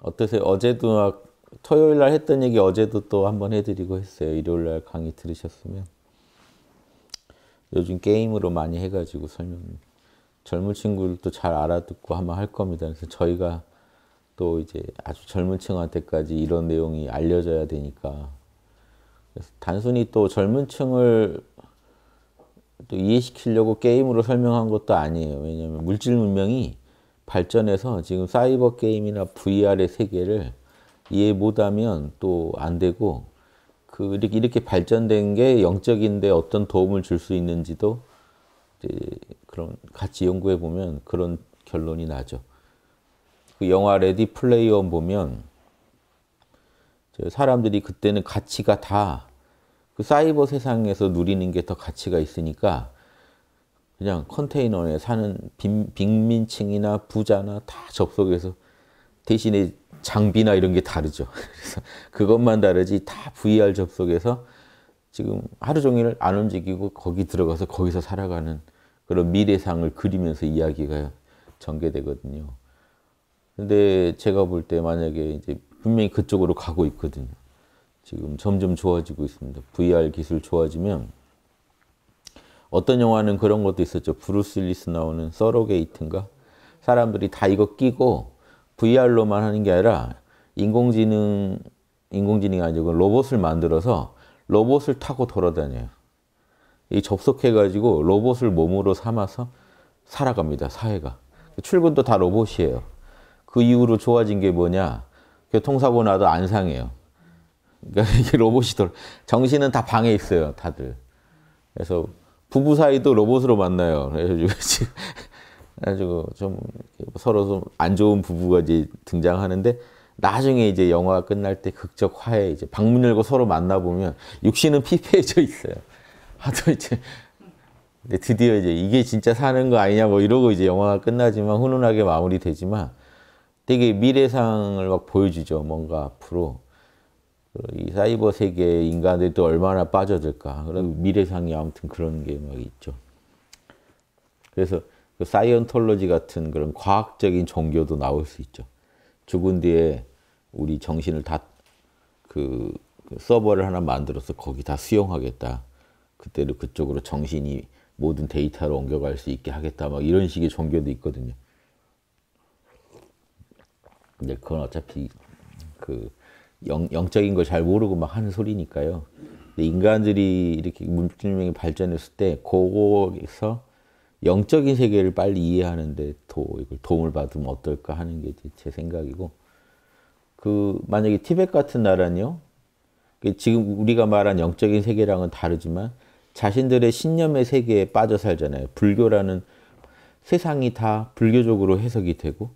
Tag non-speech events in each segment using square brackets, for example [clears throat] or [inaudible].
어떠세요? 어제도 토요일 날 했던 얘기 어제도 또 한번 해드리고 했어요. 일요일 날 강의 들으셨으면 요즘 게임으로 많이 해가지고 설명 젊은 친구들도 잘 알아듣고 한번 할 겁니다. 그래서 저희가 또 이제 아주 젊은 층한테까지 이런 내용이 알려져야 되니까 그래서 단순히 또 젊은 층을 또 이해시키려고 게임으로 설명한 것도 아니에요. 왜냐하면 물질 문명이 발전해서 지금 사이버 게임이나 VR의 세계를 이해 못하면 또 안 되고 그 이렇게, 이렇게 발전된 게 영적인데 어떤 도움을 줄 수 있는지도 그런 같이 연구해 보면 그런 결론이 나죠. 그 영화 레디 플레이어 보면 사람들이 그때는 가치가 다그 사이버 세상에서 누리는 게 더 가치가 있으니까 그냥 컨테이너에 사는 빈, 빈민층이나 부자나 다 접속해서 대신에 장비나 이런 게 다르죠. [laughs] 그래서 그것만 다르지 다 VR 접속해서 지금 하루 종일 안 움직이고 거기 들어가서 거기서 살아가는 그런 미래상을 그리면서 이야기가 전개되거든요. 근데 제가 볼 때 만약에 이제 분명히 그쪽으로 가고 있거든요. 지금 점점 좋아지고 있습니다. VR 기술 좋아지면 어떤 영화는 그런 것도 있었죠. 브루스 리스 나오는 서로게이트인가? 사람들이 다 이거 끼고 VR로만 하는 게 아니라 인공지능 인공지능이 아니고 로봇을 만들어서 로봇을 타고 돌아다녀요. 이 접속해가지고 로봇을 몸으로 삼아서 살아갑니다. 사회가. 출근도 다 로봇이에요. 그 이후로 좋아진 게 뭐냐? 교통사고 나도 안 상해요. 그러니까 [laughs] 이게 로봇이돌 정신은 다 방에 있어요, 다들. 그래서 부부 사이도 로봇으로 만나요. 그래가지고, [laughs] 그래가지고 좀 서로 좀 안 좋은 부부가 이제 등장하는데 나중에 이제 영화가 끝날 때 극적화해 이제 방문 열고 서로 만나보면 육신은 피폐해져 있어요. [laughs] 하도 이제 근데 드디어 이제 이게 진짜 사는 거 아니냐 뭐 이러고 이제 영화가 끝나지만 훈훈하게 마무리되지만 되게 미래상을 막 보여주죠. 뭔가 앞으로 이 사이버 세계에 인간들이 또 얼마나 빠져들까. 그런 음. 미래상이 아무튼 그런 게 막 있죠. 그래서 그 사이언톨로지 같은 그런 과학적인 종교도 나올 수 있죠. 죽은 뒤에 우리 정신을 다그 그 서버를 하나 만들어서 거기 다 수용하겠다. 그때를 그쪽으로 정신이 모든 데이터로 옮겨갈 수 있게 하겠다. 막 이런 식의 종교도 있거든요. 근데 그건 어차피 그 영, 적인 걸 잘 모르고 막 하는 소리니까요. 인간들이 이렇게 문명이 발전했을 때 그거에서 영적인 세계를 빨리 이해하는데 도, 이걸 도움을 받으면 어떨까 하는 게 제 생각이고 그 만약에 티벳 같은 나라는요. 그 지금 우리가 말한 영적인 세계랑은 다르지만 자신들의 신념의 세계에 빠져 살잖아요. 불교라는 세상이 다 불교적으로 해석이 되고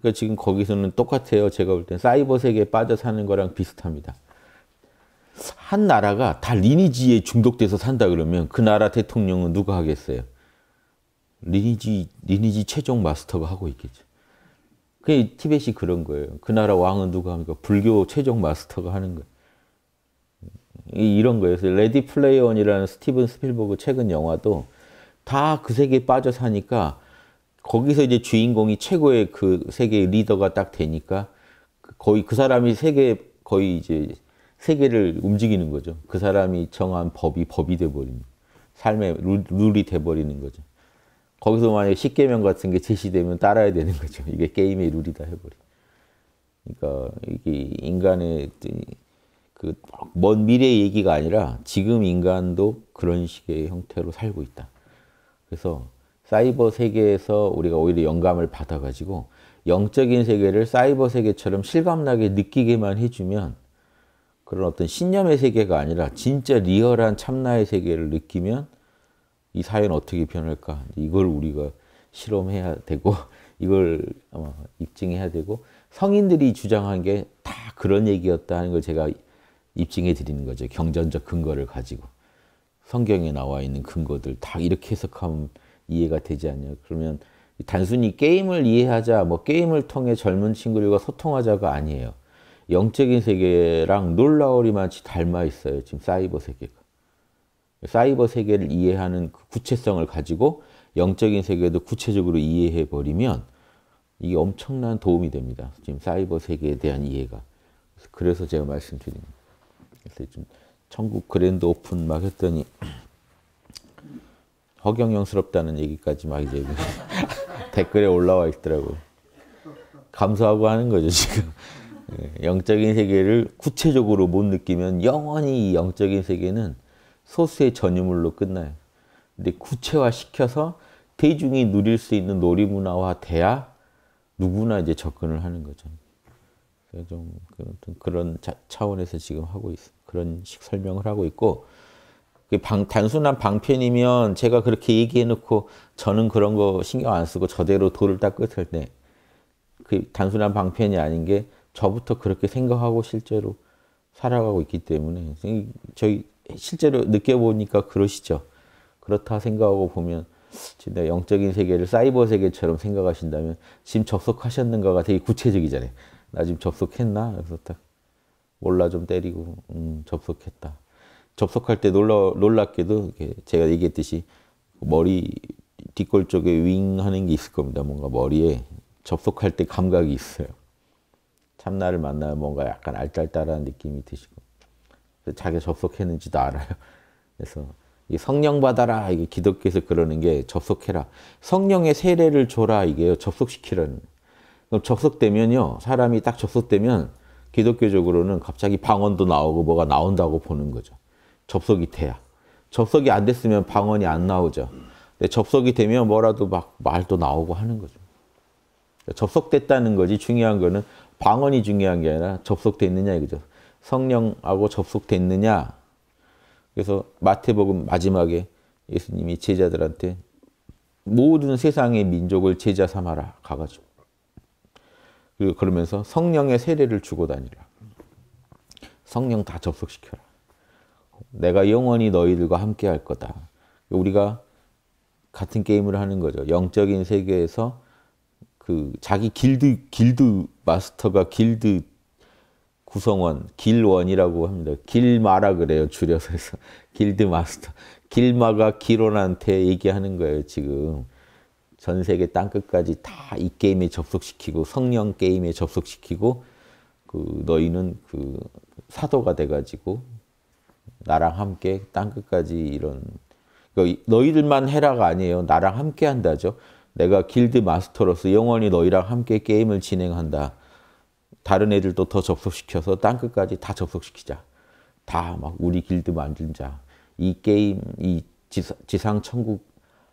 그러니까 지금 거기서는 똑같아요. 제가 볼 땐 사이버 세계에 빠져 사는 거랑 비슷합니다. 한 나라가 다 리니지에 중독돼서 산다 그러면 그 나라 대통령은 누가 하겠어요? 리니지 리니지 최종 마스터가 하고 있겠죠. 그 티벳이 그런 거예요. 그 나라 왕은 누가 합니까? 불교 최종 마스터가 하는 거예요. 이런 거예요. 그래서 레디 플레이어 이라는 스티븐 스필버그 최근 영화도 다 그 세계에 빠져 사니까 거기서 이제 주인공이 최고의 그 세계 의 리더가 딱 되니까 거의 그 사람이 세계 거의 이제 세계를 움직이는 거죠. 그 사람이 정한 법이 법이 돼버리는 삶의 룰, 룰이 돼버리는 거죠. 거기서 만약 십계명 같은 게 제시되면 따라야 되는 거죠. 이게 게임의 룰이다 해버리. 그러니까 이게 인간의 그 먼미래 그 얘기가 아니라 지금 인간도 그런 식의 형태로 살고 있다. 그래서 사이버 세계에서 우리가 오히려 영감을 받아가지고 영적인 세계를 사이버 세계처럼 실감나게 느끼게만 해주면 그런 어떤 신념의 세계가 아니라 진짜 리얼한 참나의 세계를 느끼면 이 사회는 어떻게 변할까 이걸 우리가 실험해야 되고 [laughs] 이걸 아마 입증해야 되고 성인들이 주장한 게 다 그런 얘기였다 는걸 제가 입증해 드리는 거죠 경전적 근거를 가지고 성경에 나와 있는 근거들 다 이렇게 해석하면 이해가 되지 않냐. 그러면 단순히 게임을 이해하자, 뭐 게임을 통해 젊은 친구들과 소통하자가 아니에요. 영적인 세계랑 놀라우리만치 닮아 있어요. 지금 사이버 세계가. 사이버 세계를 이해하는 그 구체성을 가지고 영적인 세계도 구체적으로 이해해 버리면 이게 엄청난 도움이 됩니다. 지금 사이버 세계에 대한 이해가. 그래서 제가 말씀드립니다. 그래서 좀 천국 그랜드 오픈 막 했더니 허경영스럽다는 얘기까지 막 이제 [laughs] 댓글에 올라와 있더라고. 감사하고 하는 거죠, 지금. 예, 영적인 세계를 구체적으로 못 느끼면 영원히 이 영적인 세계는 소수의 전유물로 끝나요. 근데 구체화시켜서 대중이 누릴 수 있는 놀이문화화 돼야 누구나 이제 접근을 하는 거죠. 좀 그런 차원에서 지금 하고 있어 그런 식 설명을 하고 있고 그 방, 단순한 방편이면 제가 그렇게 얘기해놓고 저는 그런 거 신경 안 쓰고 저대로 돌을 딱 끝을 때그 단순한 방편이 아닌 게 저부터 그렇게 생각하고 실제로 살아가고 있기 때문에 저희 실제로 느껴보니까 그러시죠. 그렇다 생각하고 보면 진짜 영적인 세계를 사이버 세계처럼 생각하신다면 지금 접속하셨는가가 되게 구체적이잖아요. 나 지금 접속했나? 그래서 딱 몰라 좀 때리고 음, 접속했다. 접속할 때 놀라, 놀랍게도 제가 얘기했듯이 머리 뒷골 쪽에 윙 하는 게 있을 겁니다. 뭔가 머리에 접속할 때 감각이 있어요. 참나를 만나면 뭔가 약간 알딸딸한 느낌이 드시고 자기가 접속했는지도 알아요. [laughs] 그래서 성령 받아라 이게 기독교에서 그러는 게 접속해라. 성령의 세례를 줘라 이게요. 접속시키라는. 그럼 접속되면요. 사람이 딱 접속되면 기독교적으로는 갑자기 방언도 나오고 뭐가 나온다고 보는 거죠. 접속이 돼야. 접속이 안 됐으면 방언이 안 나오죠. 근데 접속이 되면 뭐라도 막 말도 나오고 하는 거죠. 접속됐다는 거지 중요한 거는 방언이 중요한 게 아니라 접속돼 느냐 이거죠. 성령하고 접속돼 느냐 그래서 마태복음 마지막에 예수님이 제자들한테 모든 세상의 민족을 제자 삼아라 가가지고 그러면서 성령의 세례를 주고 다니라. 성령 다 접속시켜라. 내가 영원히 너희들과 함께 할 거다. 우리가 같은 게임을 하는 거죠. 영적인 세계에서 그 자기 길드 길드 마스터가 길드 구성원 길원이라고 합니다. 길마라 그래요 줄여서 해서 [laughs] 길드 마스터 길마가 길원한테 얘기하는 거예요 지금 전 세계 땅 끝까지 다 이 게임에 접속시키고 성령 게임에 접속시키고 그 너희는 그 사도가 돼가지고 나랑 함께 땅 끝까지 이런 그 너희들만 해라가 아니에요. 나랑 함께 한다죠. 내가 길드 마스터로서 영원히 너희랑 함께 게임을 진행한다. 다른 애들도 더 접속시켜서 땅 끝까지 다 접속시키자. 다 막 우리 길드 만든 자. 이 게임 이 지상 천국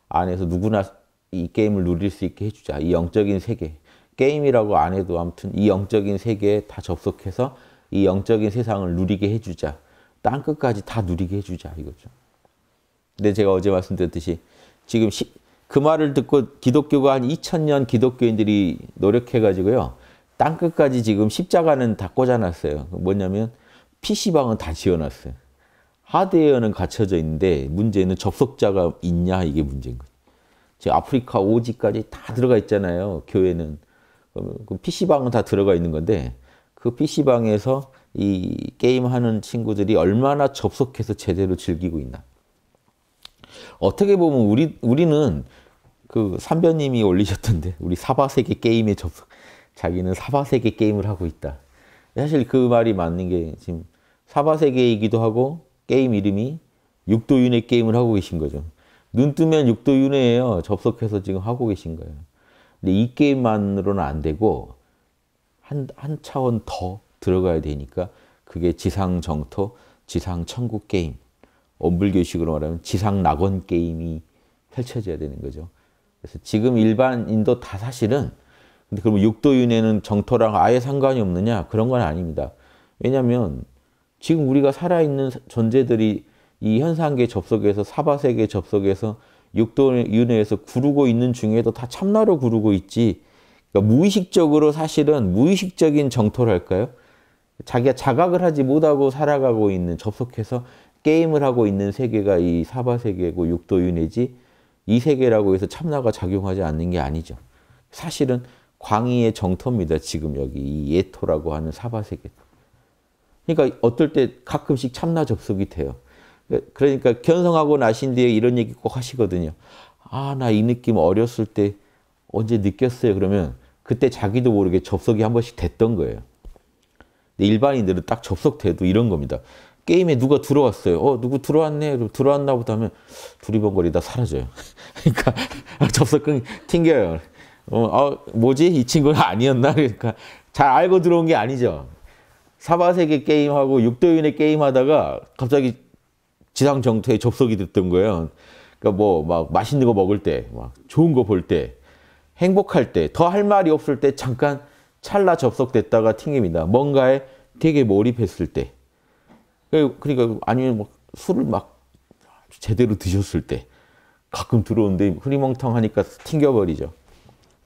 안에서 누구나 이 게임을 누릴 수 있게 해주자. 이 영적인 세계. 게임이라고 안 해도 아무튼 이 영적인 세계에 다 접속해서 이 영적인 세상을 누리게 해주자. 땅 끝까지 다 누리게 해주자 이거죠. 근데 제가 어제 말씀드렸듯이 지금 시, 그 말을 듣고 기독교가 한 2000년 기독교인들이 노력해가지고요. 땅 끝까지 지금 십자가는 다 꽂아놨어요. 뭐냐면 PC방은 다 지어놨어요. 하드웨어는 갖춰져 있는데 문제는 접속자가 있냐 이게 문제인 거죠. 지금 아프리카 오지까지 다 들어가 있잖아요. 교회는. PC방은 다 들어가 있는 건데 그 PC방에서 이 게임하는 친구들이 얼마나 접속해서 제대로 즐기고 있나. 어떻게 보면 우리, 우리는 그 삼변님이 올리셨던데, 우리 사바세계 게임에 접속, 자기는 사바세계 게임을 하고 있다. 사실 그 말이 맞는 게 지금 사바세계이기도 하고 게임 이름이 육도윤회 게임을 하고 계신 거죠. 눈 뜨면 육도윤회예요. 접속해서 지금 하고 계신 거예요. 근데 이 게임만으로는 안 되고 한, 한 차원 더 들어가야 되니까 그게 지상 정토, 지상 천국 게임, 원불교식으로 말하면 지상 낙원 게임이 펼쳐져야 되는 거죠. 그래서 지금 일반인도 다 사실은 근데 그러면 육도윤회는 정토랑 아예 상관이 없느냐? 그런 건 아닙니다. 왜냐하면 지금 우리가 살아있는 존재들이 이 현상계 접속에서 사바세계 접속에서 육도윤회에서 구르고 있는 중에도 다 참나로 구르고 있지 그러니까 무의식적으로 사실은 무의식적인 정토랄까요? 자기가 자각을 하지 못하고 살아가고 있는 접속해서 게임을 하고 있는 세계가 이 사바 세계고 육도유 내지 이 세계라고 해서 참나가 작용하지 않는 게 아니죠. 사실은 광의의 정토입니다. 지금 여기 이 예토라고 하는 사바 세계. 그러니까 어떨 때 가끔씩 참나 접속이 돼요. 그러니까 견성하고 나신 뒤에 이런 얘기 꼭 하시거든요. 아, 나 이 느낌 어렸을 때 언제 느꼈어요. 그러면 그때 자기도 모르게 접속이 한 번씩 됐던 거예요. 일반인들은 딱 접속돼도 이런 겁니다. 게임에 누가 들어왔어요. 어, 누구 들어왔네. 들어왔나 보다 하면 두리번거리다 사라져요. [laughs] 그러니까 아, 접속끈 튕겨요. 어, 어, 뭐지? 이 친구는 아니었나? 그러니까 잘 알고 들어온 게 아니죠. 사바세계 게임하고 육도윤의 게임하다가 갑자기 지상정토에 접속이 됐던 거예요. 그러니까 뭐 막 맛있는 거 먹을 때, 막 좋은 거 볼 때, 행복할 때, 더 할 말이 없을 때 잠깐 찰나 접속됐다가 튕깁니다. 뭔가에 되게 몰입했을 때. 그, 그러니까 아니면 막 뭐 술을 막 제대로 드셨을 때 가끔 들어오는데 흐리멍텅 하니까 튕겨버리죠.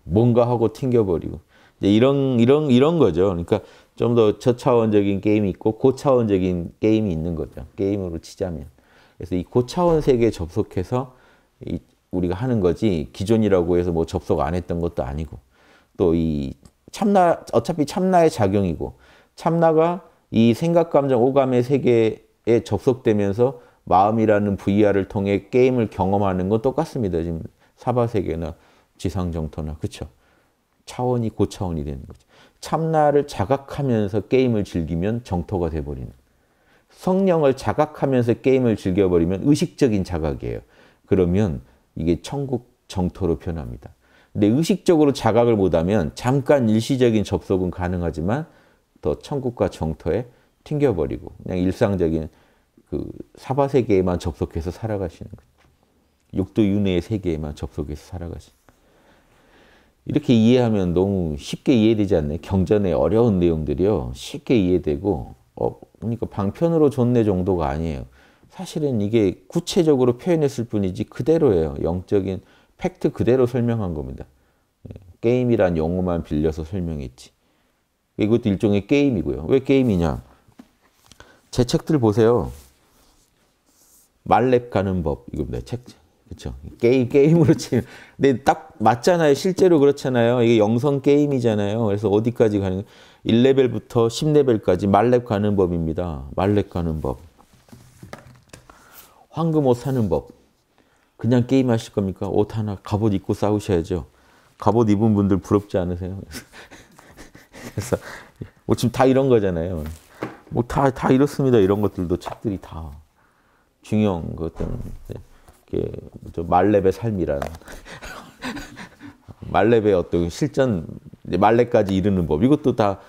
뭔가 하고 튕겨버리고. 이런 이런 이런 거죠. 그러니까 좀 더 저차원적인 게임이 있고 고차원적인 게임이 있는 거죠. 게임으로 치자면. 그래서 이 고차원 세계에 접속해서 우리가 하는 거지 기존이라고 해서 뭐 접속 안 했던 것도 아니고 또이 참나 어차피 참나의 작용이고 참나가 이 생각, 감정, 오감의 세계에 접속되면서 마음이라는 VR을 통해 게임을 경험하는 건 똑같습니다. 지금 사바 세계나 지상 정토나 그렇죠. 차원이 고차원이 되는 거죠. 참나를 자각하면서 게임을 즐기면 정토가 돼 버리는. 성령을 자각하면서 게임을 즐겨 버리면 의식적인 자각이에요. 그러면 이게 천국 정토로 변합니다. 근데 의식적으로 자각을 못하면 잠깐 일시적인 접속은 가능하지만 더 천국과 정토에 튕겨버리고 그냥 일상적인 그 사바 세계에만 접속해서 살아가시는 거죠. 육도 윤회의 세계에만 접속해서 살아가시는 이렇게 이해하면 너무 쉽게 이해되지 않나 경전의 어려운 내용들이요. 쉽게 이해되고 어, 그러니까 방편으로 좋네 정도가 아니에요. 사실은 이게 구체적으로 표현했을 뿐이지 그대로예요. 영적인 팩트 그대로 설명한 겁니다. 예, 게임이란 용어만 빌려서 설명했지. 이것도 일종의 게임이고요. 왜 게임이냐? 제 책들 보세요. 말렙 가는 법 이겁니다. 책 그렇죠. 게임 게임으로 치면 근데 딱 맞잖아요. 실제로 그렇잖아요. 이게 영성 게임이잖아요. 그래서 어디까지 가는 1레벨부터 10레벨까지 말렙 가는 법입니다. 말렙 가는 법. 황금 옷 사는 법. 그냥 게임 하실 겁니까? 옷 하나, 갑옷 입고 싸우셔야죠. 갑옷 입은 분들 부럽지 않으세요? [laughs] 그래서, 뭐 지금 다 이런 거잖아요. 뭐 다, 다 이렇습니다. 이런 것들도 책들이 다 중요한 것 때문에. 이게 말렙의 삶이라 [laughs] 말렙의 어떤 실전, 말렙까지 이르는 법. 이것도 다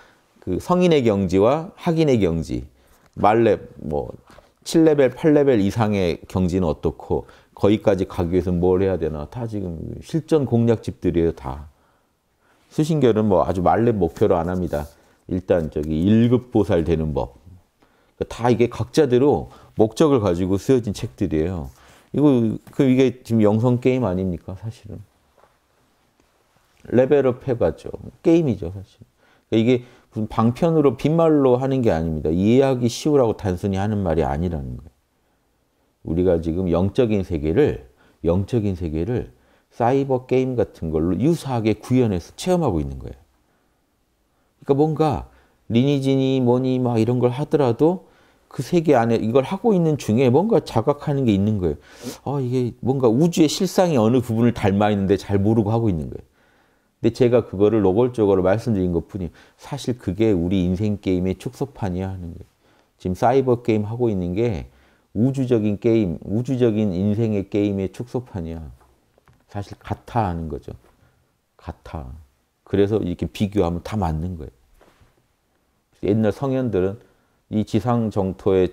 그 성인의 경지와 학인의 경지. 말렙, 뭐, 7레벨, 8레벨 이상의 경지는 어떻고, 거기까지 가기 위해서 뭘 해야 되나 다 지금 실전 공략집들이에요 다. 수신결은 뭐 아주 말렙 목표로 안 합니다. 일단 저기 1급 보살 되는 법. 다 이게 각자대로 목적을 가지고 쓰여진 책들이에요. 이거 그 이게 지금 영성 게임 아닙니까 사실은. 레벨업 해가죠. 게임이죠 사실. 그러니까 이게 무슨 방편으로 빈말로 하는 게 아닙니다. 이해하기 쉬우라고 단순히 하는 말이 아니라는 거예요. 우리가 지금 영적인 세계를 영적인 세계를 사이버 게임 같은 걸로 유사하게 구현해서 체험하고 있는 거예요. 그러니까 뭔가 리니지니 뭐니 막 이런 걸 하더라도 그 세계 안에 이걸 하고 있는 중에 뭔가 자각하는 게 있는 거예요. 아, 이게 뭔가 우주의 실상의 어느 부분을 닮아 있는데 잘 모르고 하고 있는 거예요. 근데 제가 그거를 노골적으로 말씀드린 것뿐이 사실 그게 우리 인생 게임의 축소판이야 하는 거예요. 지금 사이버 게임 하고 있는 게 우주적인 게임, 우주적인 인생의 게임의 축소판이야. 사실 같아 하는 거죠. 같아. 그래서 이렇게 비교하면 다 맞는 거예요. 옛날 성현들은 이 지상 정토에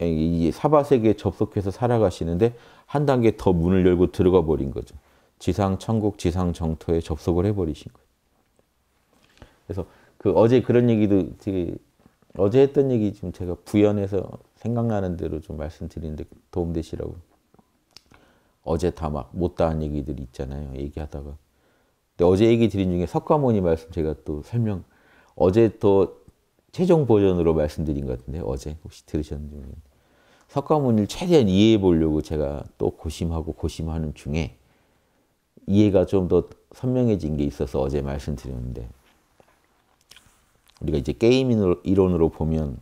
이 사바 세계에 접속해서 살아가시는데 한 단계 더 문을 열고 들어가 버린 거죠. 지상 천국, 지상 정토에 접속을 해버리신 거예요. 그래서 그 어제 그런 얘기도 되게 어제 했던 얘기 지금 제가 부연해서 생각나는 대로 좀 말씀드리는데 도움되시라고. 어제 다막 못다 한 얘기들 있잖아요. 얘기하다가. 근데 어제 얘기 드린 중에 석가모니 말씀 제가 또 설명, 어제 또 최종 버전으로 말씀드린 것 같은데, 어제 혹시 들으셨는지 석가모니를 최대한 이해해 보려고 제가 또 고심하고 고심하는 중에 이해가 좀 더 선명해진 게 있어서 어제 말씀드렸는데, 우리가 이제 게임 이론으로 보면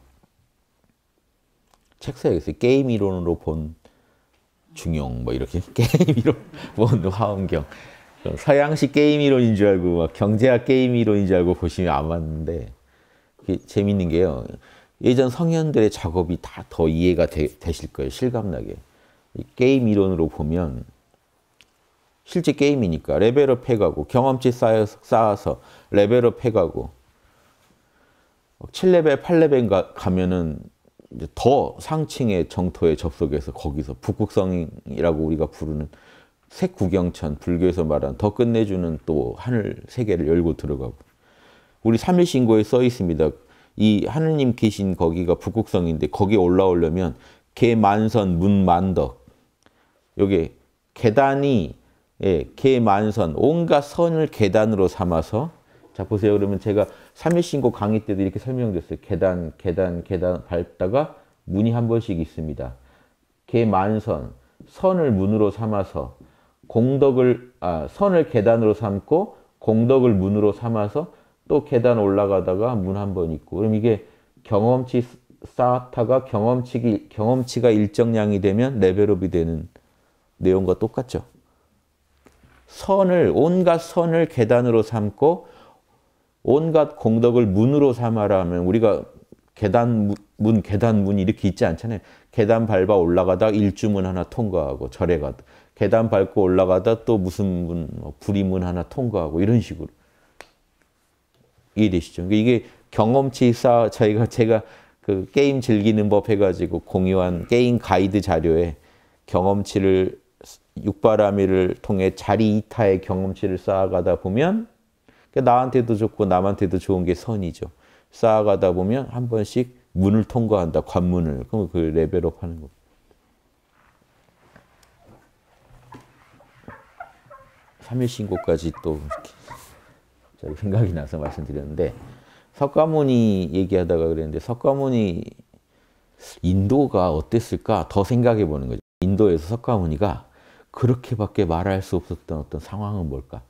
책서에 있어요. 게임 이론으로 본 중용 뭐 이렇게 [laughs] 게임 이론 본 화엄경 서양식 게임 이론인 줄 알고 막 경제학 게임 이론인 줄 알고 보시면 안 맞는데 재밌는 게요. 예전 성현들의 작업이 다 더 이해가 되, 되실 거예요. 실감나게. 게임 이론으로 보면 실제 게임이니까 레벨업 해가고 경험치 쌓여서, 쌓아서 레벨업 해가고 7레벨, 8레벨 가, 가면은 더 상층의 정토에 접속해서 거기서 북극성이라고 우리가 부르는 색구경천 불교에서 말하는더 끝내주는 또 하늘 세계를 열고 들어가고 우리 삼일신고에 써 있습니다. 이 하느님 계신 거기가 북극성인데 거기 올라오려면 개만선 문만덕 여기 계단이 예, 개만선 온갖 선을 계단으로 삼아서 자 보세요. 그러면 제가 3일 신고 강의 때도 이렇게 설명드렸어요. 계단, 계단, 계단 밟다가 문이 한 번씩 있습니다. 개만선, 선을 문으로 삼아서 공덕을 아 선을 계단으로 삼고 공덕을 문으로 삼아서 또 계단 올라가다가 문 한 번 있고 그럼 이게 경험치 쌓다가 경험치 경험치가 일정량이 되면 레벨업이 되는 내용과 똑같죠. 선을 온갖 선을 계단으로 삼고 온갖 공덕을 문으로 삼아라 하면 우리가 계단 문, 계단 문이 이렇게 있지 않잖아요. 계단 밟아 올라가다 일주문 하나 통과하고 절에 가다 계단 밟고 올라가다 또 무슨 문, 불이문 뭐 하나 통과하고 이런 식으로 이해되시죠? 그러니까 이게 경험치 쌓 저희가 제가 그 게임 즐기는 법 해가지고 공유한 게임 가이드 자료에 경험치를 육바라밀을 통해 자리 이타의 경험치를 쌓아가다 보면 그러니까 나한테도 좋고 남한테도 좋은 게 선이죠. 쌓아가다 보면 한 번씩 문을 통과한다. 관문을. 그럼 그 레벨업 하는 겁 3일 신고까지 또 이렇게 생각이 나서 말씀드렸는데 석가모니 얘기하다가 그랬는데 석가모니 인도가 어땠을까 더 생각해 보는 거죠. 인도에서 석가모니가 그렇게밖에 말할 수 없었던 어떤 상황은 뭘까?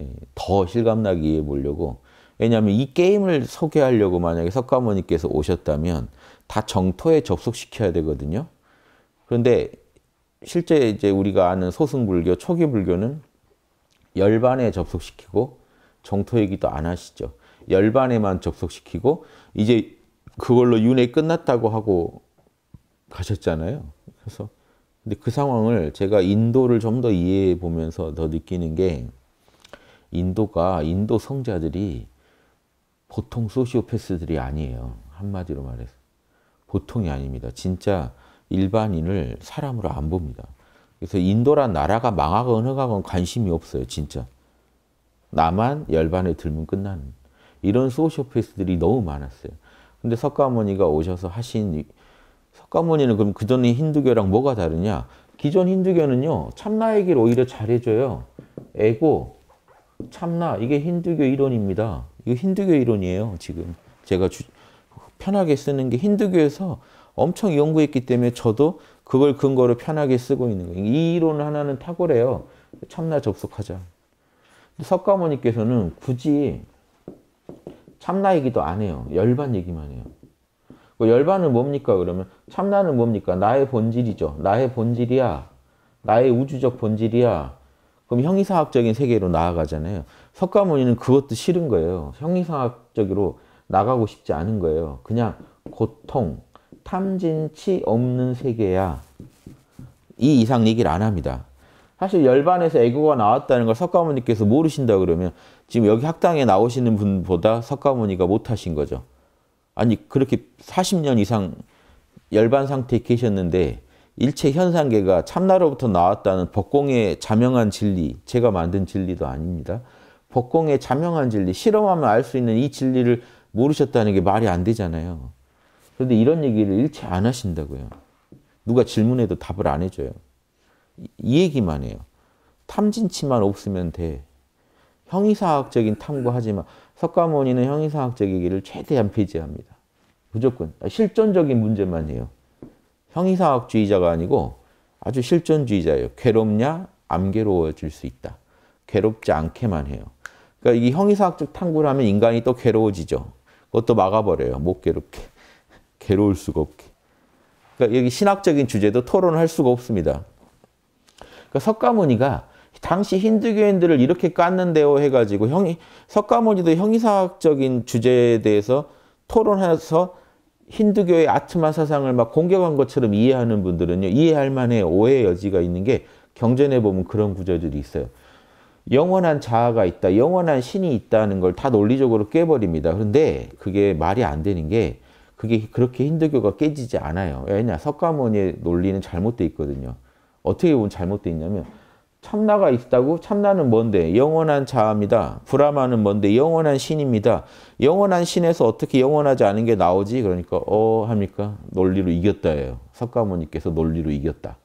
예, 더 실감나게 이해해 보려고 왜냐하면 이 게임을 소개하려고 만약에 석가모니께서 오셨다면 다 정토에 접속시켜야 되거든요. 그런데 실제 이제 우리가 아는 소승불교, 초기 불교는 열반에 접속시키고 정토 얘기도 안 하시죠. 열반에만 접속시키고 이제 그걸로 윤회 끝났다고 하고 가셨잖아요. 그래서 근데 그 상황을 제가 인도를 좀 더 이해해 보면서 더 느끼는 게 인도가 인도 성자들이 보통 소시오패스들이 아니에요. 한마디로 말해서 보통이 아닙니다. 진짜 일반인을 사람으로 안 봅니다. 그래서 인도란 나라가 망하건 흥하건 관심이 없어요. 진짜. 나만 열반에 들면 끝나는 이런 소시오패스들이 너무 많았어요. 근데 석가모니가 오셔서 하신 석가모니는 그럼 그전에 힌두교랑 뭐가 다르냐? 기존 힌두교는요. 참나의 길 오히려 잘해줘요. 에고 참나 이게 힌두교 이론입니다. 이거 힌두교 이론이에요. 지금 제가 주, 편하게 쓰는 게 힌두교에서 엄청 연구했기 때문에 저도 그걸 근거로 편하게 쓰고 있는 거예요. 이 이론 하나는 탁월해요. 참나 접속하자. 석가모니께서는 굳이 참나 얘기도 안 해요. 열반 얘기만 해요. 그 열반은 뭡니까? 그러면 참나는 뭡니까? 나의 본질이죠. 나의 본질이야. 나의 우주적 본질이야. 그럼 형이상학적인 세계로 나아가잖아요. 석가모니는 그것도 싫은 거예요. 형이상학적으로 나가고 싶지 않은 거예요. 그냥 고통, 탐진치 없는 세계야. 이 이상 얘기를 안 합니다. 사실 열반에서 애교가 나왔다는 걸 석가모니께서 모르신다 그러면 지금 여기 학당에 나오시는 분보다 석가모니가 못하신 거죠. 아니 그렇게 40년 이상 열반 상태에 계셨는데 일체 현상계가 참나로부터 나왔다는 법공의 자명한 진리, 제가 만든 진리도 아닙니다. 법공의 자명한 진리, 실험하면 알 수 있는 이 진리를 모르셨다는 게 말이 안 되잖아요. 그런데 이런 얘기를 일체 안 하신다고요. 누가 질문해도 답을 안 해줘요. 이, 얘기만 해요. 탐진치만 없으면 돼. 형이사학적인 탐구하지 만 석가모니는 형이사학적 얘기를 최대한 폐지합니다 무조건. 실존적인 문제만 해요. 형이상학주의자가 아니고 아주 실존주의자예요. 괴롭냐? 안 괴로워질 수 있다. 괴롭지 않게만 해요. 그러니까 이 형이상학적 탐구를 하면 인간이 또 괴로워지죠. 그것도 막아버려요. 못 괴롭게. [laughs] 괴로울 수가 없게. 그러니까 여기 신학적인 주제도 토론할 수가 없습니다. 그러니까 석가모니가 당시 힌두교인들을 이렇게 깠는데요 해가지고 형이 석가모니도 형이상학적인 주제에 대해서 토론해서 힌두교의 아트마 사상을 막 공격한 것처럼 이해하는 분들은요, 이해할 만해 오해 의 여지가 있는 게 경전에 보면 그런 구절들이 있어요. 영원한 자아가 있다, 영원한 신이 있다는 걸 다 논리적으로 깨버립니다. 그런데 그게 말이 안 되는 게 그게 그렇게 힌두교가 깨지지 않아요. 왜냐, 석가모니의 논리는 잘못되어 있거든요. 어떻게 보면 잘못되어 있냐면 참나가 있다고? 참나는 뭔데? 영원한 자아입니다. 브라마는 뭔데? 영원한 신입니다. 영원한 신에서 어떻게 영원하지 않은 게 나오지? 그러니까 어 합니까? 논리로 이겼다예요. 석가모니께서 논리로 이겼다.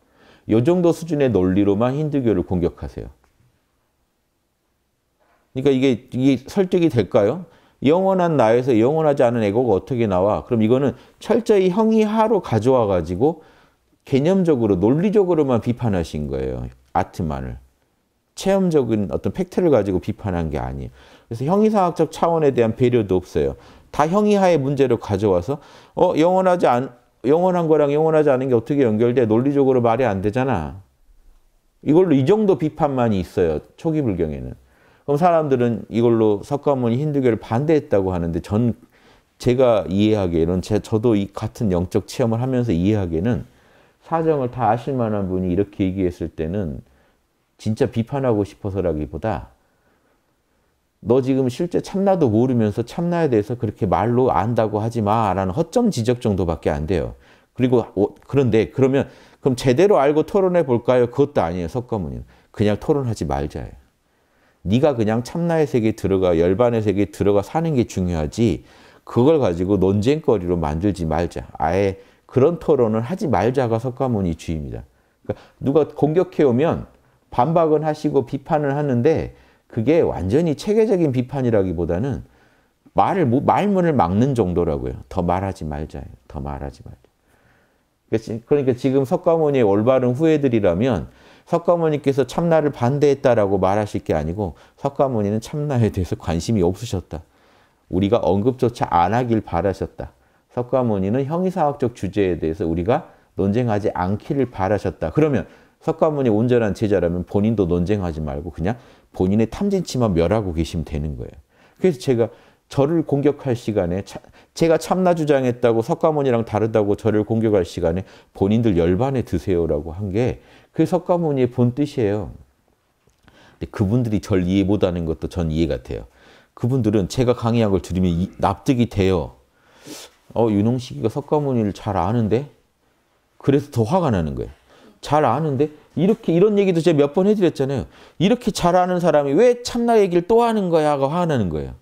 요 정도 수준의 논리로만 힌두교를 공격하세요. 그러니까 이게, 이게 설득이 될까요? 영원한 나에서 영원하지 않은 에고가 어떻게 나와? 그럼 이거는 철저히 형이하로 가져와 가지고 개념적으로 논리적으로만 비판하신 거예요. 아트만을 체험적인 어떤 팩트를 가지고 비판한 게 아니에요. 그래서 형이상학적 차원에 대한 배려도 없어요. 다 형이하의 문제로 가져와서 어 영원하지 않 영원한 거랑 영원하지 않은 게 어떻게 연결돼? 논리적으로 말이 안 되잖아. 이걸로 이 정도 비판만이 있어요. 초기 불경에는. 그럼 사람들은 이걸로 석가모니 힌두교를 반대했다고 하는데 전 제가 이해하기에는 제, 저도 이 같은 영적 체험을 하면서 이해하기에는 사정을 다 아실 만한 분이 이렇게 얘기했을 때는 진짜 비판하고 싶어서라기보다 너 지금 실제 참나도 모르면서 참나에 대해서 그렇게 말로 안다고 하지 마라는 허점 지적 정도밖에 안 돼요. 그리고 어, 그런데 그러면 그럼 제대로 알고 토론해 볼까요? 그것도 아니에요. 석가모니는 그냥 토론하지 말자예요. 네가 그냥 참나의 세계에 들어가 열반의 세계에 들어가 사는 게 중요하지 그걸 가지고 논쟁거리로 만들지 말자. 아예 그런 토론을 하지 말자가 석가모니 주의입니다. 그러니까 누가 공격해오면 반박은 하시고 비판을 하는데 그게 완전히 체계적인 비판이라기보다는 말을 말문을 막는 정도라고요. 더 말하지 말자예요. 더 말하지 말자. 그러니까, 그러니까 지금 석가모니의 올바른 후예들이라면 석가모니께서 참나를 반대했다라고 말하실 게 아니고 석가모니는 참나에 대해서 관심이 없으셨다. 우리가 언급조차 안 하길 바라셨다. 석가모니는 형이사학적 주제에 대해서 우리가 논쟁하지 않기를 바라셨다. 그러면 석가모니 온전한 제자라면 본인도 논쟁하지 말고 그냥 본인의 탐진치만 멸하고 계시면 되는 거예요. 그래서 제가 저를 공격할 시간에 차, 제가 참나 주장했다고 석가모니랑 다르다고 저를 공격할 시간에 본인들 열반에 드세요라고 한 게 그 석가모니의 본 뜻이에요. 근데 그분들이 절 이해 못하는 것도 전 이해 가돼요 그분들은 제가 강의한 걸 들으면 이, 납득이 돼요. 어, 윤홍식이가 석가모니를 잘 아는데? 그래서 더 화가 나는 거예요. 잘 아는데? 이렇게, 이런 얘기도 제가 몇 번 해드렸잖아요. 이렇게 잘 아는 사람이 왜 참나 얘기를 또 하는 거야? 가화 나는 거예요.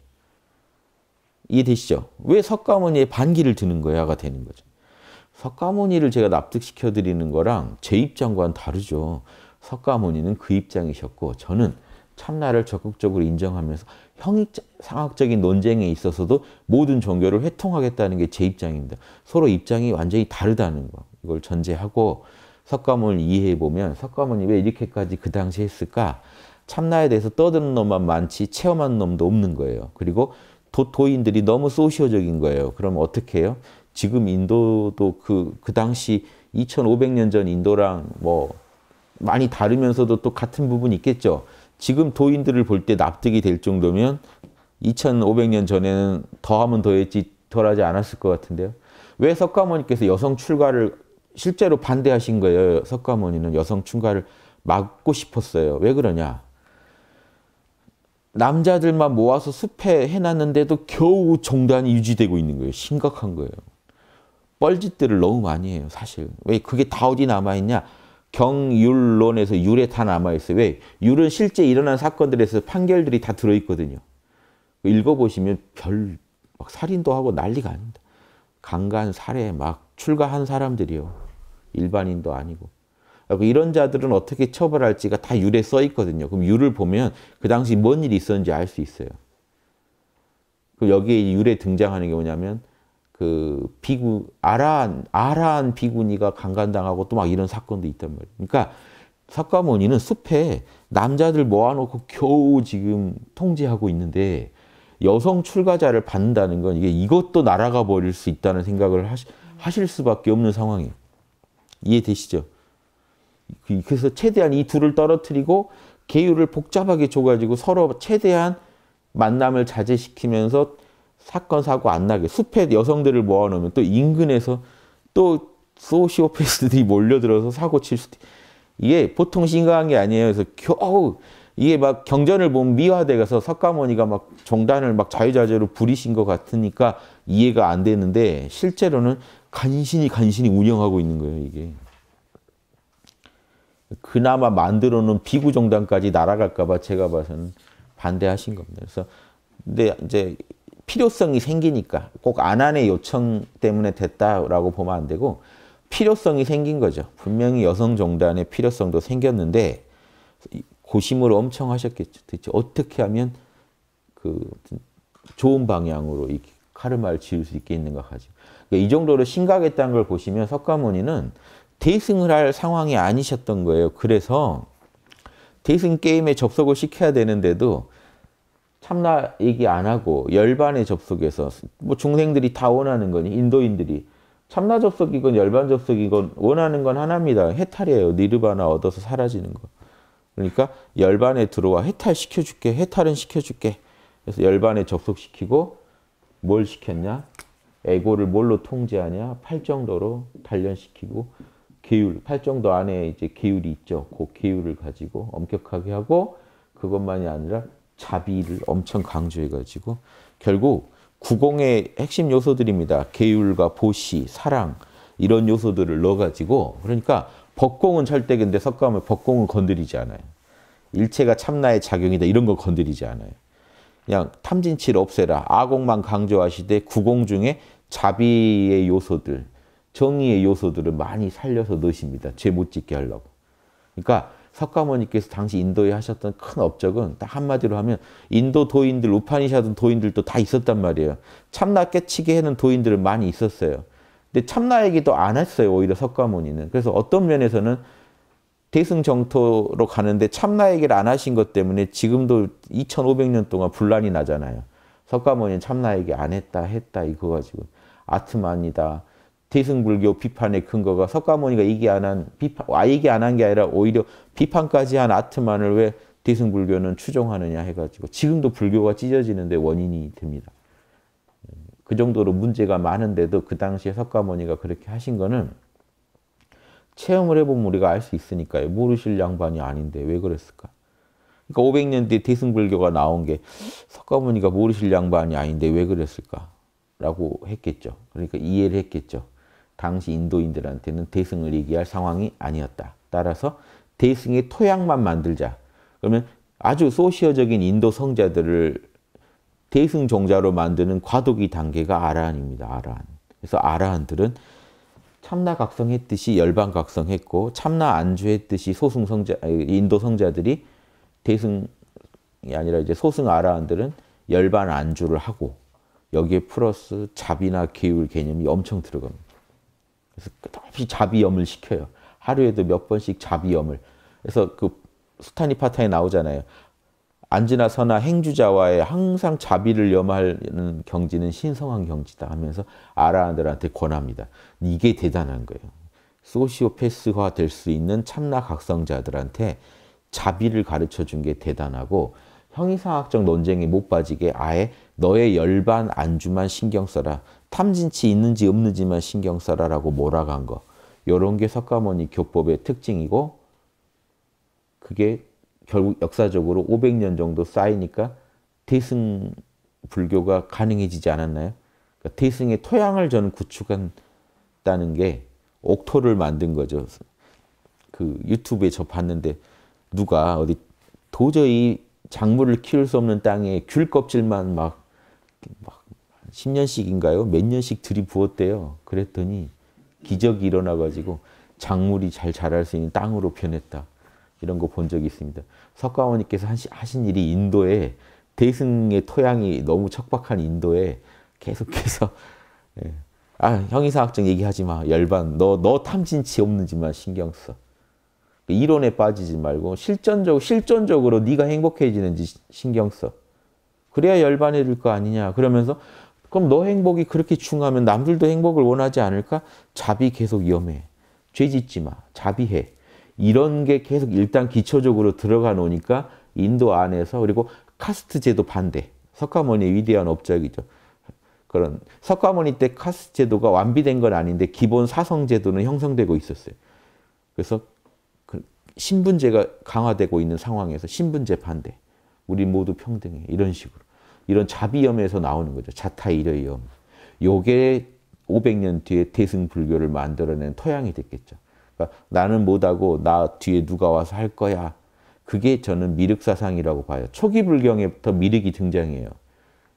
이해되시죠? 왜 석가모니의 반기를 드는 거야? 가 되는 거죠. 석가모니를 제가 납득시켜 드리는 거랑 제 입장과는 다르죠. 석가모니는 그 입장이셨고 저는 참나를 적극적으로 인정하면서 형이상학적인 논쟁에 있어서도 모든 종교를 회통하겠다는 게 제 입장입니다. 서로 입장이 완전히 다르다는 거. 이걸 전제하고 석가모니 이해해 보면 석가모니 왜 이렇게까지 그 당시 했을까? 참나에 대해서 떠드는 놈만 많지 체험한 놈도 없는 거예요. 그리고 도, 도인들이 너무 소시오적인 거예요. 그럼 어떻게 해요? 지금 인도도 그, 그 당시 2500년 전 인도랑 뭐 많이 다르면서도 또 같은 부분이 있겠죠. 지금 도인들을 볼 때 납득이 될 정도면 2500년 전에는 더하면 더했지 덜하지 않았을 것 같은데요. 왜 석가모니께서 여성 출가를 실제로 반대하신 거예요. 석가모니는 여성 출가를 막고 싶었어요. 왜 그러냐? 남자들만 모아서 숲에 해놨는데도 겨우 종단이 유지되고 있는 거예요. 심각한 거예요. 뻘짓들을 너무 많이 해요, 사실. 왜 그게 다 어디 남아있냐? 경율론에서 유래 다 남아있어요. 왜? 율은 실제 일어난 사건들에서 판결들이 다 들어있거든요. 읽어보시면 별, 막 살인도 하고 난리가 아닙니다. 강간, 살해, 막 출가한 사람들이요. 일반인도 아니고. 그러니까 이런 자들은 어떻게 처벌할지가 다 율에 써 있거든요. 그럼 율을 보면 그 당시 뭔 일이 있었는지 알 수 있어요. 그럼 여기에 율에 등장하는 게 뭐냐면 그 비구 아란아란 비구니가 강간당하고 또 막 이런 사건도 있단 말이에요. 그러니까 석가모니는 숲에 남자들 모아놓고 겨우 지금 통제하고 있는데 여성 출가자를 받는다는 건 이게 이것도 날아가 버릴 수 있다는 생각을 하시, 하실 수밖에 없는 상황이에요. 이해되시죠? 그, 그래서 최대한 이 둘을 떨어뜨리고 계율을 복잡하게 줘가지고 서로 최대한 만남을 자제시키면서 사건 사고 안 나게 숲에 여성들을 모아놓으면 또 인근에서 또 소시오패스들이 몰려들어서 사고 칠 수도 이게 보통 심각한 게 아니에요. 그래서 겨우 이게 막 경전을 보면 미화대 가서 석가모니가 막 종단을 막 자유자재로 부리신 것 같으니까 이해가 안 되는데 실제로는 간신히 간신히 운영하고 있는 거예요. 이게. 그나마 만들어 놓은 비구정당까지 날아갈까 봐 제가 봐서는 반대하신 겁니다. 그래서 근데 이제 필요성이 생기니까 꼭 안안의 요청 때문에 됐다라고 보면 안 되고 필요성이 생긴 거죠. 분명히 여성 정단의 필요성도 생겼는데 고심을 엄청 하셨겠죠. 대체 어떻게 하면 그 좋은 방향으로 이 카르마를 지을 수 있겠는가 가지 그러니까 이 정도로 심각했다는 걸 보시면 석가모니는 대승을 할 상황이 아니셨던 거예요. 그래서 대승 게임에 접속을 시켜야 되는데도 참나 얘기 안 하고 열반에 접속해서 뭐 중생들이 다 원하는 거니 인도인들이 참나 접속이건 열반 접속이건 원하는 건 하나입니다. 해탈이에요. 니르바나 얻어서 사라지는 거. 그러니까 열반에 들어와 해탈 시켜줄게. 해탈은 시켜줄게. 그래서 열반에 접속시키고 뭘 시켰냐? 에고를 뭘로 통제하냐? 팔정도로 단련시키고 계율, 팔정도 안에 이제 계율이 있죠. 그 계율을 가지고 엄격하게 하고 그것만이 아니라 자비를 엄청 강조해가지고 결국 구공의 핵심 요소들입니다. 계율과 보시, 사랑 이런 요소들을 넣어가지고 그러니까 법공은 절대근데 석가모니 법공은 건드리지 않아요. 일체가 참나의 작용이다 이런 거 건드리지 않아요. 그냥 탐진치를 없애라. 아공만 강조하시되 구공 중에 자비의 요소들, 정의의 요소들을 많이 살려서 넣으십니다. 죄 못 짓게 하려고. 그러니까 석가모니께서 당시 인도에 하셨던 큰 업적은 딱 한마디로 하면 인도 도인들, 우파니샤드 도인들도 다 있었단 말이에요. 참나 깨치게 하는 도인들은 많이 있었어요. 근데 참나 얘기도 안 했어요. 오히려 석가모니는. 그래서 어떤 면에서는 대승정토로 가는데 참나 얘기를 안 하신 것 때문에 지금도 2500년 동안 분란이 나잖아요. 석가모니는 참나 얘기 안 했다 했다 이거 가지고 아트만이다. 대승불교 비판의 근거가 석가모니가 얘기 안 한 비판 아 얘기 안 한 게 아니라 오히려 비판까지 한 아트만을 왜 대승불교는 추종하느냐 해가지고 지금도 불교가 찢어지는데 원인이 됩니다. 그 정도로 문제가 많은데도 그 당시에 석가모니가 그렇게 하신 거는 체험을 해보면 우리가 알 수 있으니까요. 모르실 양반이 아닌데 왜 그랬을까? 그러니까 500년 뒤에 대승불교가 나온 게 석가모니가 모르실 양반이 아닌데 왜 그랬을까? 라고 했겠죠. 그러니까 이해를 했겠죠. 당시 인도인들한테는 대승을 얘기할 상황이 아니었다. 따라서 대승의 토양만 만들자. 그러면 아주 소시어적인 인도 성자들을 대승 종자로 만드는 과도기 단계가 아라한입니다. 아라한. 그래서 아라한들은 참나 각성했듯이 열반 각성했고 참나 안주했듯이 소승 성자 인도 성자들이 대승이 아니라 이제 소승 아라한들은 열반 안주를 하고 여기에 플러스 잡이나 계율 개념이 엄청 들어갑니다. 그래서 끝없이 잡이염을 시켜요. 하루에도 몇 번씩 자비염을. 그래서 그스타니파타에 나오잖아요. 안지나 서나 행주자와의 항상 자비를 염하는 경지는 신성한 경지다 하면서 아라한들한테 권합니다. 이게 대단한 거예요. 소시오패스가 될수 있는 참나 각성자들한테 자비를 가르쳐 준 게 대단하고 형이상학적 논쟁에 못 빠지게 아예 너의 열반 안주만 신경 써라. 탐진치 있는지 없는지만 신경 써라라고 몰아간 거. 이런 게 석가모니 교법의 특징이고 그게 결국 역사적으로 500년 정도 쌓이니까 대승 불교가 가능해지지 않았나요? 그러니까 태승의 토양을 저는 구축한다는 게 옥토를 만든 거죠. 그 유튜브에 저 봤는데 누가 어디 도저히 작물을 키울 수 없는 땅에 귤 껍질만 막, 막 10년씩인가요? 몇 년씩 들이부었대요. 그랬더니 기적이 일어나가지고 작물이 잘 자랄 수 있는 땅으로 변했다. 이런 거 본 적이 있습니다. 석가모니께서 하신 일이 인도에 대승의 토양이 너무 척박한 인도에 계속해서 예. 아 형이상학적 얘기하지 마 열반 너 너 탐진치 없는 지만 신경 써 이론에 빠지지 말고 실전적 실전적으로 네가 행복해지는지 신경 써 그래야 열반이 될거 아니냐 그러면서 그럼 너 행복이 그렇게 중하면 남들도 행복을 원하지 않을까? 자비 계속 위험해. 죄 짓지 마. 자비해. 이런 게 계속 일단 기초적으로 들어가 놓으니까 인도 안에서 그리고 카스트 제도 반대. 석가모니의 위대한 업적이죠. 그런 석가모니 때 카스트 제도가 완비된 건 아닌데 기본 사성 제도는 형성되고 있었어요. 그래서 그 신분제가 강화되고 있는 상황에서 신분제 반대. 우리 모두 평등해. 이런 식으로. 이런 자비염에서 나오는 거죠. 자타이려염. 요게 500년 뒤에 대승불교를 만들어낸 토양이 됐겠죠. 그러니까 나는 못하고 나 뒤에 누가 와서 할 거야. 그게 저는 미륵사상이라고 봐요. 초기 불경에부터 미륵이 등장해요.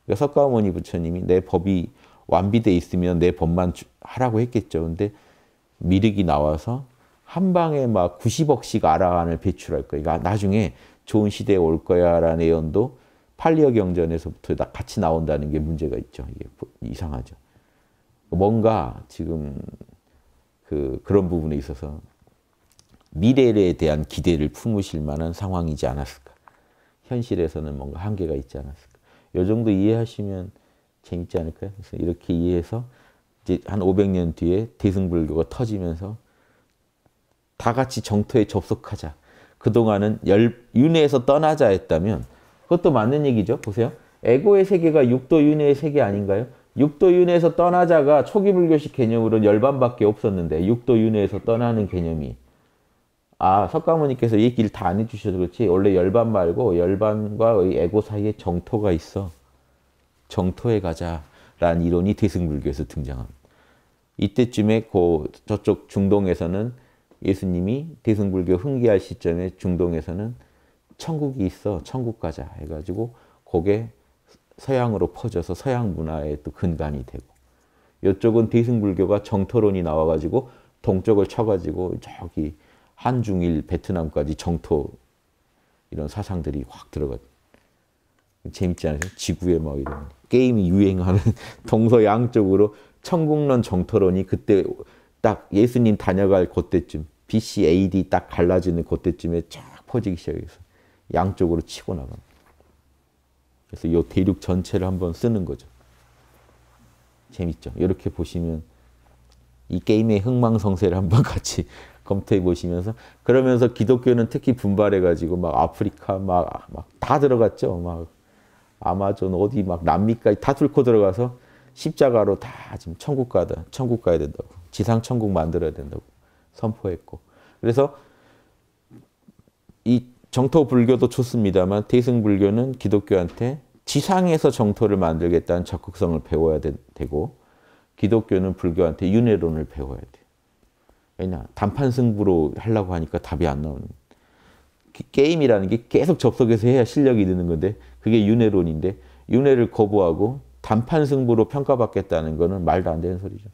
그러니까 석가모니 부처님이 내 법이 완비돼 있으면 내 법만 하라고 했겠죠. 근데 미륵이 나와서 한 방에 막 90억씩 아라한을 배출할 거야. 그러니까 나중에 좋은 시대에 올 거야라는 예언도 팔리어 경전에서부터 다 같이 나온다는 게 문제가 있죠. 이게 이상하죠. 뭔가 지금 그 그런 부분에 있어서 미래에 대한 기대를 품으실 만한 상황이지 않았을까. 현실에서는 뭔가 한계가 있지 않았을까. 요 정도 이해하시면 재밌지 않을까요? 그래서 이렇게 이해해서 이제 한 500년 뒤에 대승불교가 터지면서 다 같이 정토에 접속하자. 그동안은 열, 윤회에서 떠나자 했다면 그것도 맞는 얘기죠. 보세요. 에고의 세계가 육도 윤회의 세계 아닌가요? 육도 윤회에서 떠나자가 초기 불교식 개념으로는 열반밖에 없었는데 육도 윤회에서 떠나는 개념이 아 석가모니께서 이 얘기를 다 안 해주셔서 그렇지 원래 열반 말고 열반과 에고 사이에 정토가 있어 정토에 가자 라는 이론이 대승불교에서 등장합니다. 이때쯤에 고 저쪽 중동에서는 예수님이 대승불교 흥기할 시점에 중동에서는 천국이 있어 천국 가자 해가지고 그게 서양으로 퍼져서 서양 문화의 또 근간이 되고 이쪽은 대승불교가 정토론이 나와가지고 동쪽을 쳐가지고 저기 한중일 베트남까지 정토 이런 사상들이 확 들어가. 재밌지 않으세요? 지구에 막 이런 게임이 유행하는 [laughs] 동서양 쪽으로 천국론 정토론이 그때 딱 예수님 다녀갈 그때쯤 BC AD 딱 갈라지는 그때쯤에 쫙 퍼지기 시작해서 양쪽으로 치고 나갑니 그래서 이 대륙 전체를 한번 쓰는 거죠. 재밌죠? 이렇게 보시면 이 게임의 흥망성쇠를 한번 [laughs] 같이 검토해 보시면서 그러면서 기독교는 특히 분발해 가지고 막 아프리카 막 막 다 들어갔죠. 막 아마존 어디 막 남미까지 다 뚫고 들어가서 십자가로 다 지금 천국 가다. 천국 가야 된다고. 지상 천국 만들어야 된다고 선포했고. 그래서 이 정토 불교도 좋습니다만 대승 불교는 기독교한테 지상에서 정토를 만들겠다는 적극성을 배워야 되, 고 기독교는 불교한테 윤회론을 배워야 돼. 왜냐 단판 승부로 하려고 하니까 답이 안 나오는. 게임이라는 게 계속 접속해서 해야 실력이 느는 건데 그게 윤회론인데 윤회를 거부하고 단판 승부로 평가받겠다는 거는 말도 안 되는 소리죠.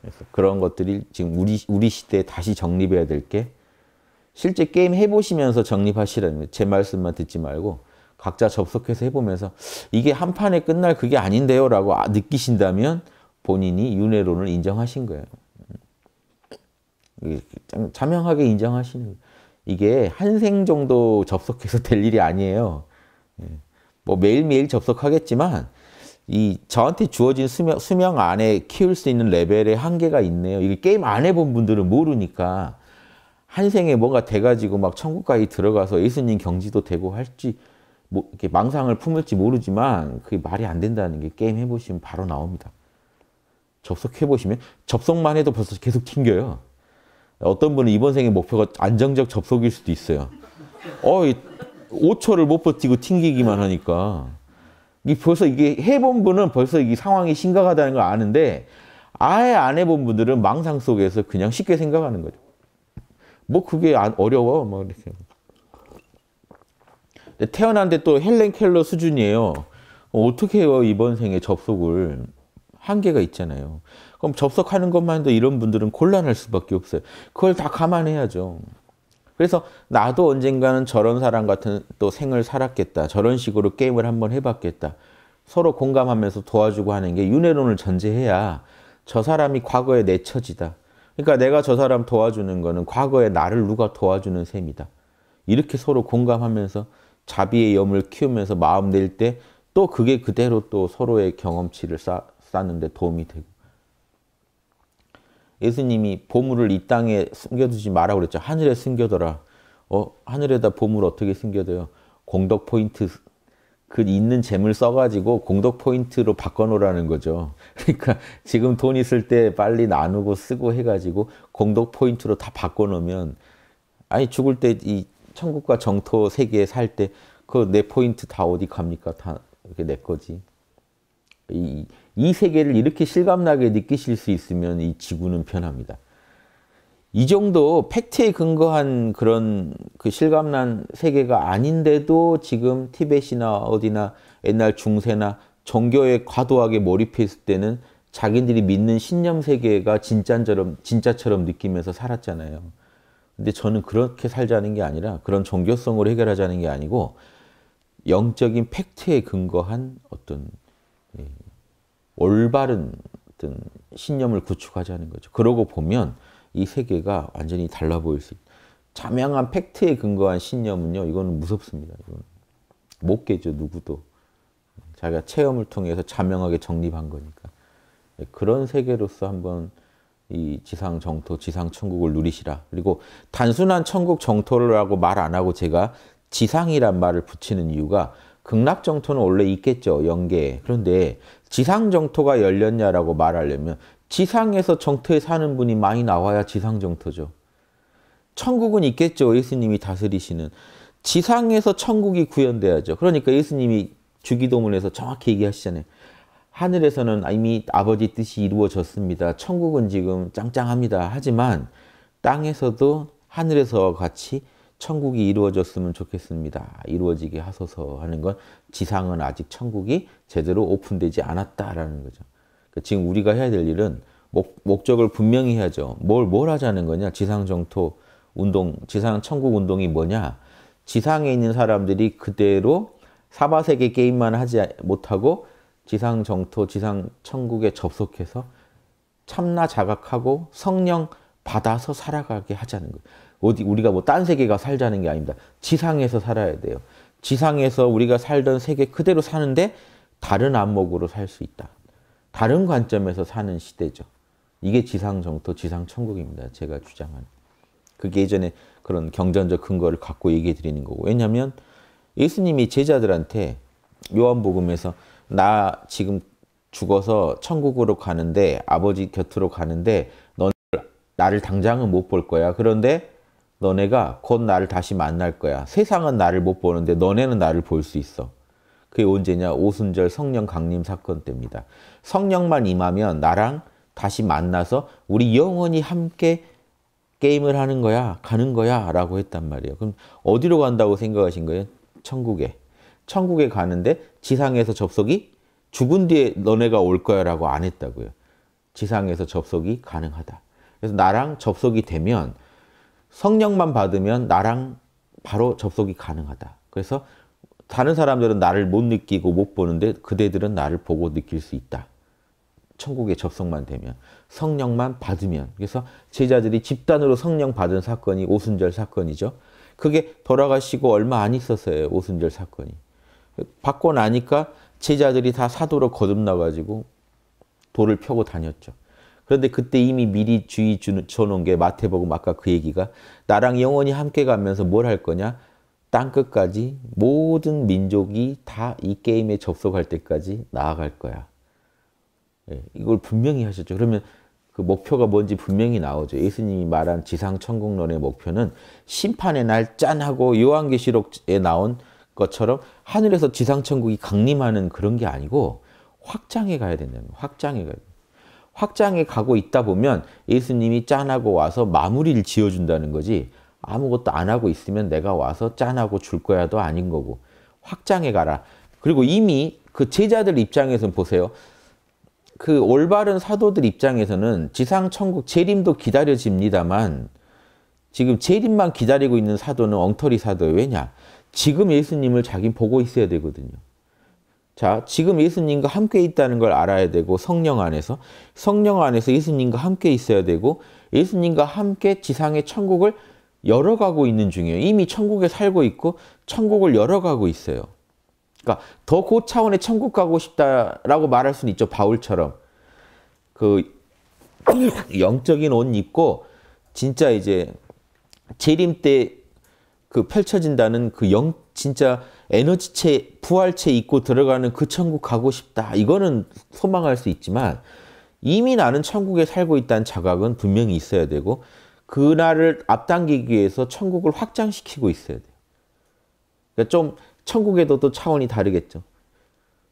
그래서 그런 것들이 지금 우리 우리 시대에 다시 정립해야 될게 실제 게임 해보시면서 정립하시라는 제 말씀만 듣지 말고 각자 접속해서 해보면서 이게 한 판에 끝날 그게 아닌데요 라고 아, 느끼신다면 본인이 윤회론을 인정하신 거예요. 자명하게 음. 인정하시는 거예요. 이게 한 생 정도 접속해서 될 일이 아니에요. 예. 뭐 매일매일 접속하겠지만 이 저한테 주어진 수명, 수명 안에 키울 수 있는 레벨의 한계가 있네요. 이게 게임 안 해본 분들은 모르니까 한생에 뭔가 돼가지고 막 천국까지 들어가서 예수님 경지도 되고 할지 뭐 이렇게 망상을 품을지 모르지만 그게 말이 안 된다는 게 게임 해보시면 바로 나옵니다. 접속해보시면 접속만 해도 벌써 계속 튕겨요. 어떤 분은 이번 생의 목표가 안정적 접속일 수도 있어요. 어, 5초를 못 버티고 튕기기만 하니까. 이 벌써 이게 해본 분은 벌써 이 상황이 심각하다는 걸 아는데 아예 안 해본 분들은 망상 속에서 그냥 쉽게 생각하는 거죠. 뭐 그게 안 어려워 뭐 이렇게 태어난데 또 헬렌 켈러 수준이에요 어, 어떻게 해요 이번 생에 접속을 한계가 있잖아요 그럼 접속하는 것만 도 이런 분들은 곤란할 수밖에 없어요 그걸 다 감안해야죠 그래서 나도 언젠가는 저런 사람 같은 또 생을 살았겠다 저런 식으로 게임을 한번 해봤겠다 서로 공감하면서 도와주고 하는 게 윤회론을 전제해야 저 사람이 과거의 내 처지다 그러니까 내가 저 사람 도와주는 거는 과거에 나를 누가 도와주는 셈이다. 이렇게 서로 공감하면서 자비의 염을 키우면서 마음 낼 때 또 그게 그대로 또 서로의 경험치를 쌓, 쌓는데 도움이 되고 예수님이 보물을 이 땅에 숨겨두지 마라 그랬죠. 하늘에 숨겨둬라. 어, 하늘에다 보물 어떻게 숨겨둬요? 공덕 포인트 그 있는 재물 써가지고 공덕 포인트로 바꿔놓으라는 거죠. [laughs] 그러니까 지금 돈 있을 때 빨리 나누고 쓰고 해가지고 공덕 포인트로 다 바꿔놓으면 아니 죽을 때 이 천국과 정토 세계에 살 때 그 내 포인트 다 어디 갑니까? 다 이렇게 내 거지. 이, 이 세계를 이렇게 실감나게 느끼실 수 있으면 이 지구는 편합니다. 이 정도 팩트에 근거한 그런 그 실감난 세계가 아닌데도 지금 티벳이나 어디나 옛날 중세나 종교에 과도하게 몰입했을 때는 자기들이 믿는 신념 세계가 진짜처럼 진짜처럼 느끼면서 살았잖아요. 근데 저는 그렇게 살자는 게 아니라 그런 종교성으로 해결하자는 게 아니고 영적인 팩트에 근거한 어떤 예, 올바른 어떤 신념을 구축하자는 거죠. 그러고 보면 이 세계가 완전히 달라 보일 수 있다. 자명한 팩트에 근거한 신념은요, 이거는 무섭습니다. 이건 못 깨죠, 누구도. 자기가 체험을 통해서 자명하게 정립한 거니까. 네, 그런 세계로서 한번 이 지상 정토, 지상 천국을 누리시라. 그리고 단순한 천국 정토라고 말 안 하고 제가 지상이란 말을 붙이는 이유가 극락 정토는 원래 있겠죠, 영계에. 그런데 지상 정토가 열렸냐라고 말하려면 지상에서 정토에 사는 분이 많이 나와야 지상 정토죠. 천국은 있겠죠. 예수님이 다스리시는. 지상에서 천국이 구현돼야죠. 그러니까 예수님이 주기도문에서 정확히 얘기하시잖아요. 하늘에서는 이미 아버지 뜻이 이루어졌습니다. 천국은 지금 짱짱합니다. 하지만 땅에서도 하늘에서와 같이 천국이 이루어졌으면 좋겠습니다. 이루어지게 하소서 하는 건 지상은 아직 천국이 제대로 오픈되지 않았다라는 거죠. 그 지금 우리가 해야 될 일은 목, 적을 분명히 해야죠. 뭘, 뭘 하자는 거냐? 지상정토 운동, 지상천국 운동이 뭐냐? 지상에 있는 사람들이 그대로 사바세계 게임만 하지 못하고 지상정토, 지상천국에 접속해서 참나 자각하고 성령 받아서 살아가게 하자는 거예요. 어디, 우리가 뭐 딴 세계 가 살자는 게 아닙니다. 지상에서 살아야 돼요. 지상에서 우리가 살던 세계 그대로 사는데 다른 안목으로 살 수 있다. 다른 관점에서 사는 시대죠. 이게 지상정토, 지상천국입니다. 제가 주장하는. 그게 예전에 그런 경전적 근거를 갖고 얘기해 드리는 거고. 왜냐하면 예수님이 제자들한테 요한복음에서 나 지금 죽어서 천국으로 가는데 아버지 곁으로 가는데 너 나를 당장은 못 볼 거야. 그런데 너네가 곧 나를 다시 만날 거야. 세상은 나를 못 보는데 너네는 나를 볼 수 있어. 그게 언제냐? 오순절 성령 강림 사건 때입니다. 성령만 임하면 나랑 다시 만나서 우리 영원히 함께 게임을 하는 거야, 가는 거야 라고 했단 말이에요. 그럼 어디로 간다고 생각하신 거예요? 천국에. 천국에 가는데 지상에서 접속이 죽은 뒤에 너네가 올 거야 라고 안 했다고요. 지상에서 접속이 가능하다. 그래서 나랑 접속이 되면 성령만 받으면 나랑 바로 접속이 가능하다. 그래서 다른 사람들은 나를 못 느끼고 못 보는데 그대들은 나를 보고 느낄 수 있다. 천국에 접속만 되면 성령만 받으면 그래서 제자들이 집단으로 성령 받은 사건이 오순절 사건이죠. 그게 돌아가시고 얼마 안 있었어요. 오순절 사건이. 받고 나니까 제자들이 다 사도로 거듭나가지고 돌을 펴고 다녔죠. 그런데 그때 이미 미리 주의 주는, 줘놓은 게 마태복음 아까 그 얘기가 나랑 영원히 함께 가면서 뭘 할 거냐? 땅끝까지 모든 민족이 다 이 게임에 접속할 때까지 나아갈 거야. 예, 이걸 분명히 하셨죠. 그러면 그 목표가 뭔지 분명히 나오죠. 예수님이 말한 지상천국론의 목표는 심판의 날 짠하고 요한계시록에 나온 것처럼 하늘에서 지상천국이 강림하는 그런 게 아니고 확장해 가야 된다는 거예요. 확장해 가야 돼 확장해 가고 있다 보면 예수님이 짠하고 와서 마무리를 지어준다는 거지 아무것도 안 하고 있으면 내가 와서 짠하고 줄 거야도 아닌 거고 확장해 가라. 그리고 이미 그 제자들 입장에서 보세요. 그 올바른 사도들 입장에서는 지상 천국 재림도 기다려집니다만 지금 재림만 기다리고 있는 사도는 엉터리 사도예요. 왜냐? 지금 예수님을 자기 보고 있어야 되거든요. 자, 지금 예수님과 함께 있다는 걸 알아야 되고 성령 안에서 성령 안에서 예수님과 함께 있어야 되고 예수님과 함께 지상의 천국을 열어가고 있는 중이에요. 이미 천국에 살고 있고 천국을 열어가고 있어요. 그러니까 더 고차원의 천국 가고 싶다라고 말할 수는 있죠. 바울처럼 그 [clears throat] 영적인 옷 입고 진짜 이제 재림 때 그 펼쳐진다는 그 영 진짜 에너지체 부활체 입고 들어가는 그 천국 가고 싶다. 이거는 소망할 수 있지만 이미 나는 천국에 살고 있다는 자각은 분명히 있어야 되고 그날을 앞당기기 위해서 천국을 확장시키고 있어야 돼요. 그러니까 좀 천국에도 또 차원이 다르겠죠.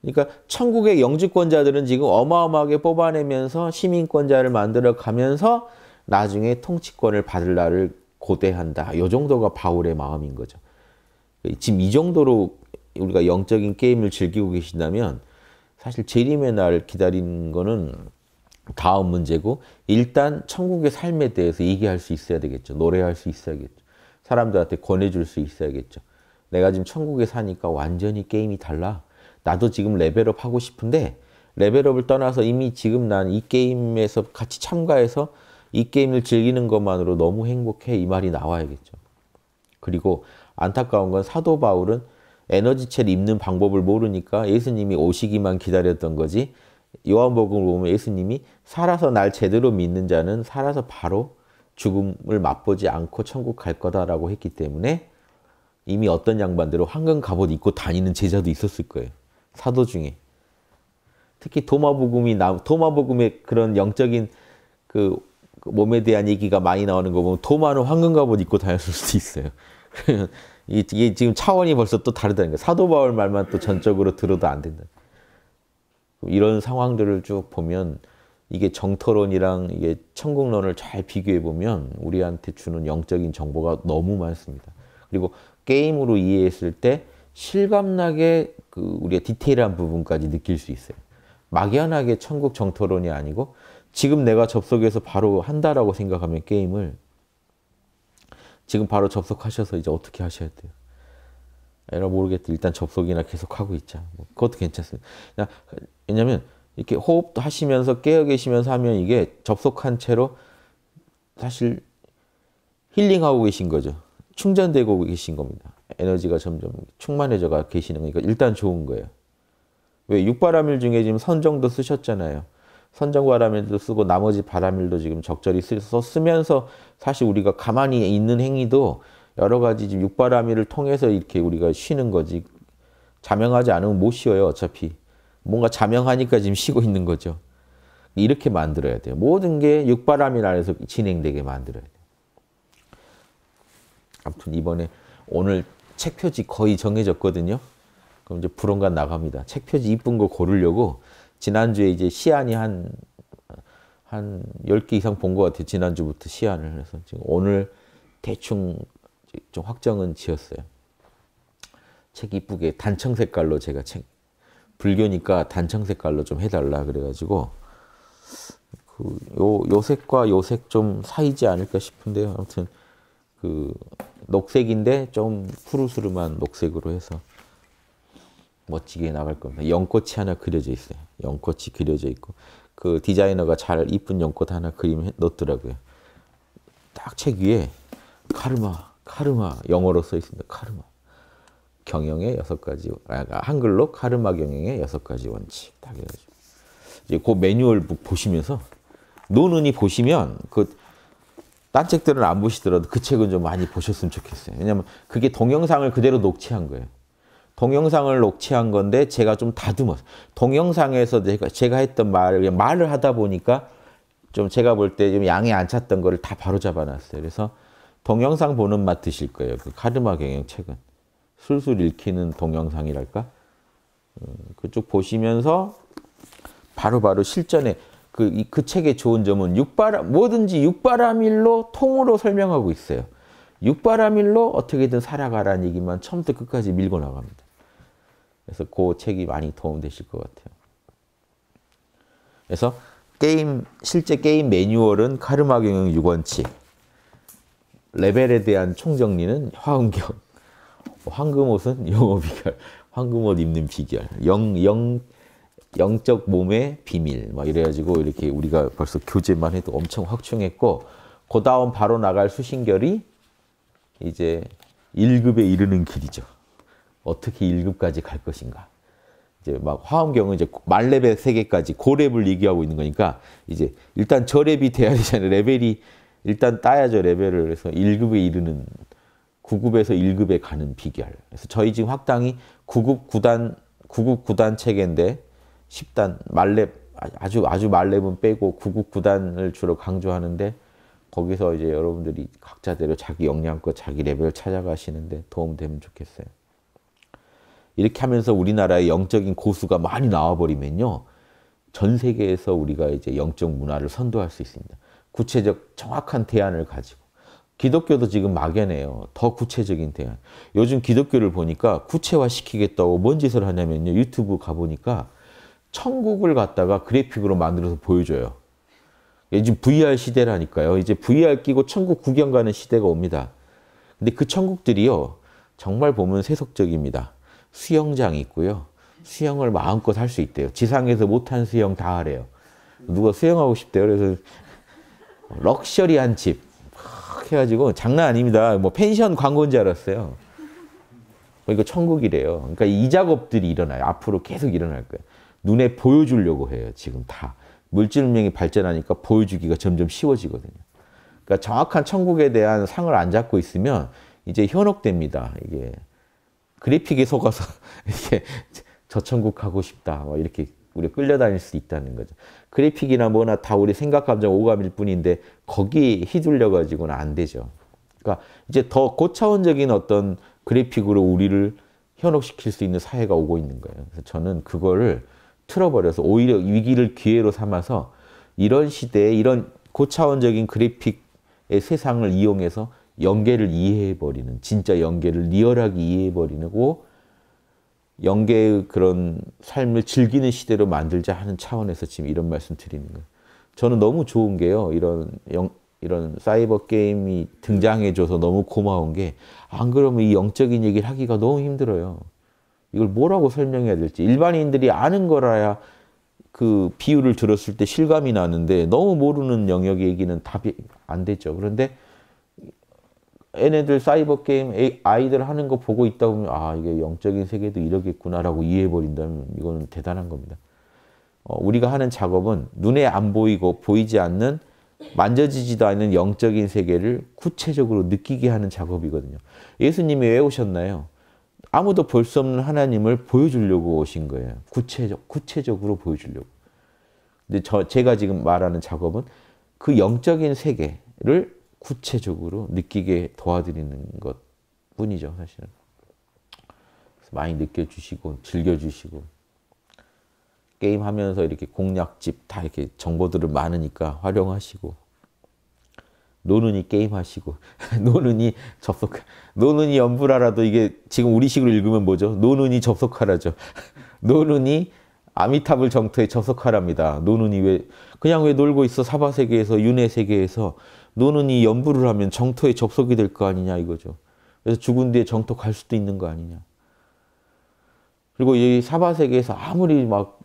그러니까 천국의 영주권자들은 지금 어마어마하게 뽑아내면서 시민권자를 만들어 가면서 나중에 통치권을 받을 날을 고대한다. 이 정도가 바울의 마음인 거죠. 지금 이 정도로 우리가 영적인 게임을 즐기고 계신다면 사실 재림의 날 기다리는 거는 다음 문제고 일단 천국의 삶에 대해서 얘기할 수 있어야 되겠죠. 노래할 수 있어야겠죠. 사람들한테 권해줄 수 있어야겠죠. 내가 지금 천국에 사니까 완전히 게임이 달라. 나도 지금 레벨업 하고 싶은데 레벨업을 떠나서 이미 지금 난 이 게임에서 같이 참가해서 이 게임을 즐기는 것만으로 너무 행복해 이 말이 나와야겠죠. 그리고 안타까운 건 사도 바울은 에너지체를 입는 방법을 모르니까 예수님이 오시기만 기다렸던 거지 요한복음을 보면 예수님이 살아서 날 제대로 믿는 자는 살아서 바로 죽음을 맛보지 않고 천국 갈 거다라고 했기 때문에 이미 어떤 양반대로 황금 갑옷 입고 다니는 제자도 있었을 거예요. 사도 중에. 특히 도마복음이 도마복음의 그런 영적인 그, 그 몸에 대한 얘기가 많이 나오는 거 보면 도마는 황금 갑옷 입고 다녔을 수도 있어요. [laughs] 이게 지금 차원이 벌써 또 다르다는 거예요. 사도 바울 말만 또 전적으로 들어도 안 된다. 뭐 이런 상황들을 쭉 보면 이게 정토론이랑 이게 천국론을 잘 비교해 보면 우리한테 주는 영적인 정보가 너무 많습니다. 그리고 게임으로 이해했을 때 실감나게 그 우리가 디테일한 부분까지 느낄 수 있어요. 막연하게 천국 정토론이 아니고 지금 내가 접속해서 바로 한다라고 생각하면 게임을 지금 바로 접속하셔서 이제 어떻게 하셔야 돼요? 에라 모르겠다. 일단 접속이나 계속 하고 있자. 뭐 그것도 괜찮습니다. 그러니까 왜냐면 이렇게 호흡도 하시면서 깨어 계시면서 하면 이게 접속한 채로 사실 힐링하고 계신 거죠. 충전되고 계신 겁니다. 에너지가 점점 충만해져가 계시는 거니까 일단 좋은 거예요. 왜 육바라밀 중에 지금 선정도 쓰셨잖아요. 선정 바람밀도 쓰고 나머지 바람일도 지금 적절히 쓰서 쓰면서 사실 우리가 가만히 있는 행위도 여러 가지 지금 육바라밀을 통해서 이렇게 우리가 쉬는 거지 자명하지 않으면 못 쉬어요 어차피 뭔가 자명하니까 지금 쉬고 있는 거죠. 이렇게 만들어야 돼요. 모든 게육바람이 안에서 진행되게 만들어야 돼요. 아무튼 이번에 오늘 책 표지 거의 정해졌거든요. 그럼 이제 불원간 나갑니다. 책 표지 이쁜 거 고르려고 지난주에 이제 시안이 한, 한 10개 이상 본 것 같아요. 지난주부터 시안을. 해서 지금 오늘 대충 좀 확정은 지었어요. 책 이쁘게 단청 색깔로 제가 책 불교니까 단청 색깔로 좀 해달라 그래가지고 그요 요색과 요 색 좀 사이지 않을까 싶은데요. 아무튼 그 녹색인데 좀 푸르스름한 녹색으로 해서 멋지게 나갈 겁니다. 연꽃이 하나 그려져 있어요. 연꽃이 그려져 있고 그 디자이너가 잘 이쁜 연꽃 하나 그림 넣더라고요딱 책 위에 카르마, 카르마 영어로 써 있습니다. 카르마. 경영의 여섯 가지, 아 그러니까 한글로 카르마 경영의 여섯 가지 원칙. 다 해가지고. 이제 그 매뉴얼 보시면서, 노는이 보시면, 그, 딴 책들은 안 보시더라도 그 책은 좀 많이 보셨으면 좋겠어요. 왜냐면 그게 동영상을 그대로 녹취한 거예요. 동영상을 녹취한 건데 제가 좀 다듬어. 동영상에서 제가, 제가 했던 말, 말을 하다 보니까 좀 제가 볼 때 좀 양이 안 찼던 거를 다 바로 잡아놨어요. 그래서 동영상 보는 맛 드실 거예요. 그 카르마 경영 책은. 술술 읽히는 동영상이랄까? 음, 그쪽 보시면서 바로바로 바로 실전에 그, 그 책의 좋은 점은 육바람, 뭐든지 육바람일로 통으로 설명하고 있어요. 육바람일로 어떻게든 살아가라는 얘기만 처음부터 끝까지 밀고 나갑니다. 그래서 그 책이 많이 도움되실 것 같아요. 그래서 게임, 실제 게임 매뉴얼은 카르마 경영 6원칙, 레벨에 대한 총정리는 화음경, 황금옷은 [laughs] 영어 비결, 황금옷 입는 비결, 영, 영, 영적 몸의 비밀, 막 이래가지고 이렇게 우리가 벌써 교재만 해도 엄청 확충했고, 그 다음 바로 나갈 수신결이 이제 1급에 이르는 길이죠. 어떻게 1급까지 갈 것인가. 이제 막 화엄경은 이제 말레벨 세계까지 고렙을 얘기하고 있는 거니까 이제 일단 저렙이 돼야 되잖아요. 레벨이 일단 따야죠 레벨을. 그래서 1급에 이르는 9급에서 1급에 가는 비결. 그래서 저희 지금 학당이 9급 9단 9급 9단 체계인데 10단 말렙 아, 아주 아주 말렙은 빼고 9급 9단을 주로 강조하는데 거기서 이제 여러분들이 각자대로 자기 역량껏 자기 레벨 찾아가시는데 도움되면 좋겠어요. 이렇게 하면서 우리나라의 영적인 고수가 많이 나와버리면요. 전 세계에서 우리가 이제 영적 문화를 선도할 수 있습니다. 구체적 정확한 대안을 가지고. 기독교도 지금 막연해요. 더 구체적인 대안. 요즘 기독교를 보니까 구체화시키겠다고 뭔 짓을 하냐면요. 유튜브 가보니까 천국을 갖다가 그래픽으로 만들어서 보여줘요. 요즘 VR 시대라니까요. 이제 VR 끼고 천국 구경 가는 시대가 옵니다. 근데 그 천국들이요. 정말 보면 세속적입니다. 수영장이 있고요. 수영을 마음껏 할 수 있대요. 지상에서 못한 수영 다 하래요. 누가 수영하고 싶대요. 그래서 럭셔리한 집. 해가지고 장난 아닙니다. 뭐 펜션 광고인 줄 알았어요. 뭐 이거 천국이래요. 그러니까 이 작업들이 일어나요. 앞으로 계속 일어날 거예요. 눈에 보여주려고 해요. 지금 다. 물질 명이 발전하니까 보여주기가 점점 쉬워지거든요. 그러니까 정확한 천국에 대한 상을 안 잡고 있으면 이제 현혹됩니다. 이게 그래픽에 속아서 [laughs] 이게 저 천국 가고 싶다. 뭐 이렇게 우리 끌려다닐 수 있다는 거죠. 그래픽이나 뭐나 다 우리 생각, 감정, 오감일 뿐인데 거기 휘둘려가지고는 안 되죠. 그러니까 이제 더 고차원적인 어떤 그래픽으로 우리를 현혹시킬 수 있는 사회가 오고 있는 거예요. 그래서 저는 그거를 틀어버려서 오히려 위기를 기회로 삼아서 이런 시대에 이런 고차원적인 그래픽의 세상을 이용해서 연계를 이해해버리는, 진짜 연계를 리얼하게 이해해버리고 영계의 그런 삶을 즐기는 시대로 만들자 하는 차원에서 지금 이런 말씀 드리는 거예요. 저는 너무 좋은 게요. 이런 영, 이런 사이버 게임이 등장해줘서 너무 고마운 게 안 그러면 이 영적인 얘기를 하기가 너무 힘들어요. 이걸 뭐라고 설명해야 될지 일반인들이 아는 거라야 그 비유를 들었을 때 실감이 나는데 너무 모르는 영역 얘기는 답이 안 되죠. 그런데 얘네들 사이버 게임 아이들 하는 거 보고 있다 보면 아 이게 영적인 세계도 이러겠구나라고 이해해버린다면 이거는 대단한 겁니다. 어, 우리가 하는 작업은 눈에 안 보이고 보이지 않는 만져지지도 않는 영적인 세계를 구체적으로 느끼게 하는 작업이거든요. 예수님이 왜 오셨나요? 아무도 볼 수 없는 하나님을 보여주려고 오신 거예요. 구체적, 구체적으로 보여주려고. 근데 저, 제가 지금 말하는 작업은 그 영적인 세계를 구체적으로 느끼게 도와드리는 것 뿐이죠, 사실은. 많이 느껴주시고, 즐겨주시고. 게임하면서 이렇게 공략집 다 이렇게 정보들을 많으니까 활용하시고. 노는이 게임하시고, [laughs] 노는이 접속, 노는이 연불하라도 이게 지금 우리식으로 읽으면 뭐죠? 노는이 접속하라죠. [laughs] 노는이 아미타불 정토에 접속하랍니다. 노는이 왜, 그냥 왜 놀고 있어? 사바세계에서, 윤회세계에서. 너는 이 연부를 하면 정토에 접속이 될 거 아니냐 이거죠. 그래서 죽은 뒤에 정토 갈 수도 있는 거 아니냐. 그리고 이 사바 세계에서 아무리 막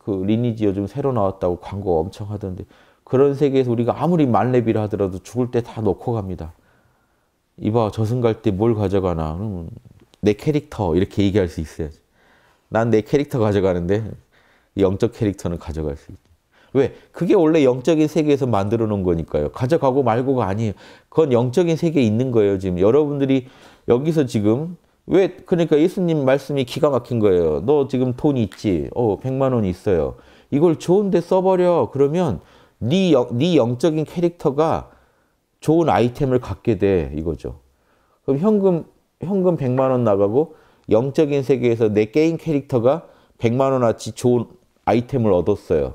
그 리니지 요즘 새로 나왔다고 광고 엄청 하던데 그런 세계에서 우리가 아무리 만렙이라 하더라도 죽을 때 다 놓고 갑니다. 이봐 저승 갈 때 뭘 가져가나 그러면 내 캐릭터 이렇게 얘기할 수 있어야지. 난 내 캐릭터 가져가는데 영적 캐릭터는 가져갈 수있지 왜? 그게 원래 영적인 세계에서 만들어 놓은 거니까요. 가져가고 말고가 아니에요. 그건 영적인 세계에 있는 거예요. 지금 여러분들이 여기서 지금 왜 그러니까 예수님 말씀이 기가 막힌 거예요. 너 지금 돈 있지? 어, 100만 원 있어요. 이걸 좋은데 써버려. 그러면 네, 영, 네 영적인 캐릭터가 좋은 아이템을 갖게 돼 이거죠. 그럼 현금 현금 100만 원 나가고 영적인 세계에서 내 게임 캐릭터가 100만 원어치 좋은 아이템을 얻었어요.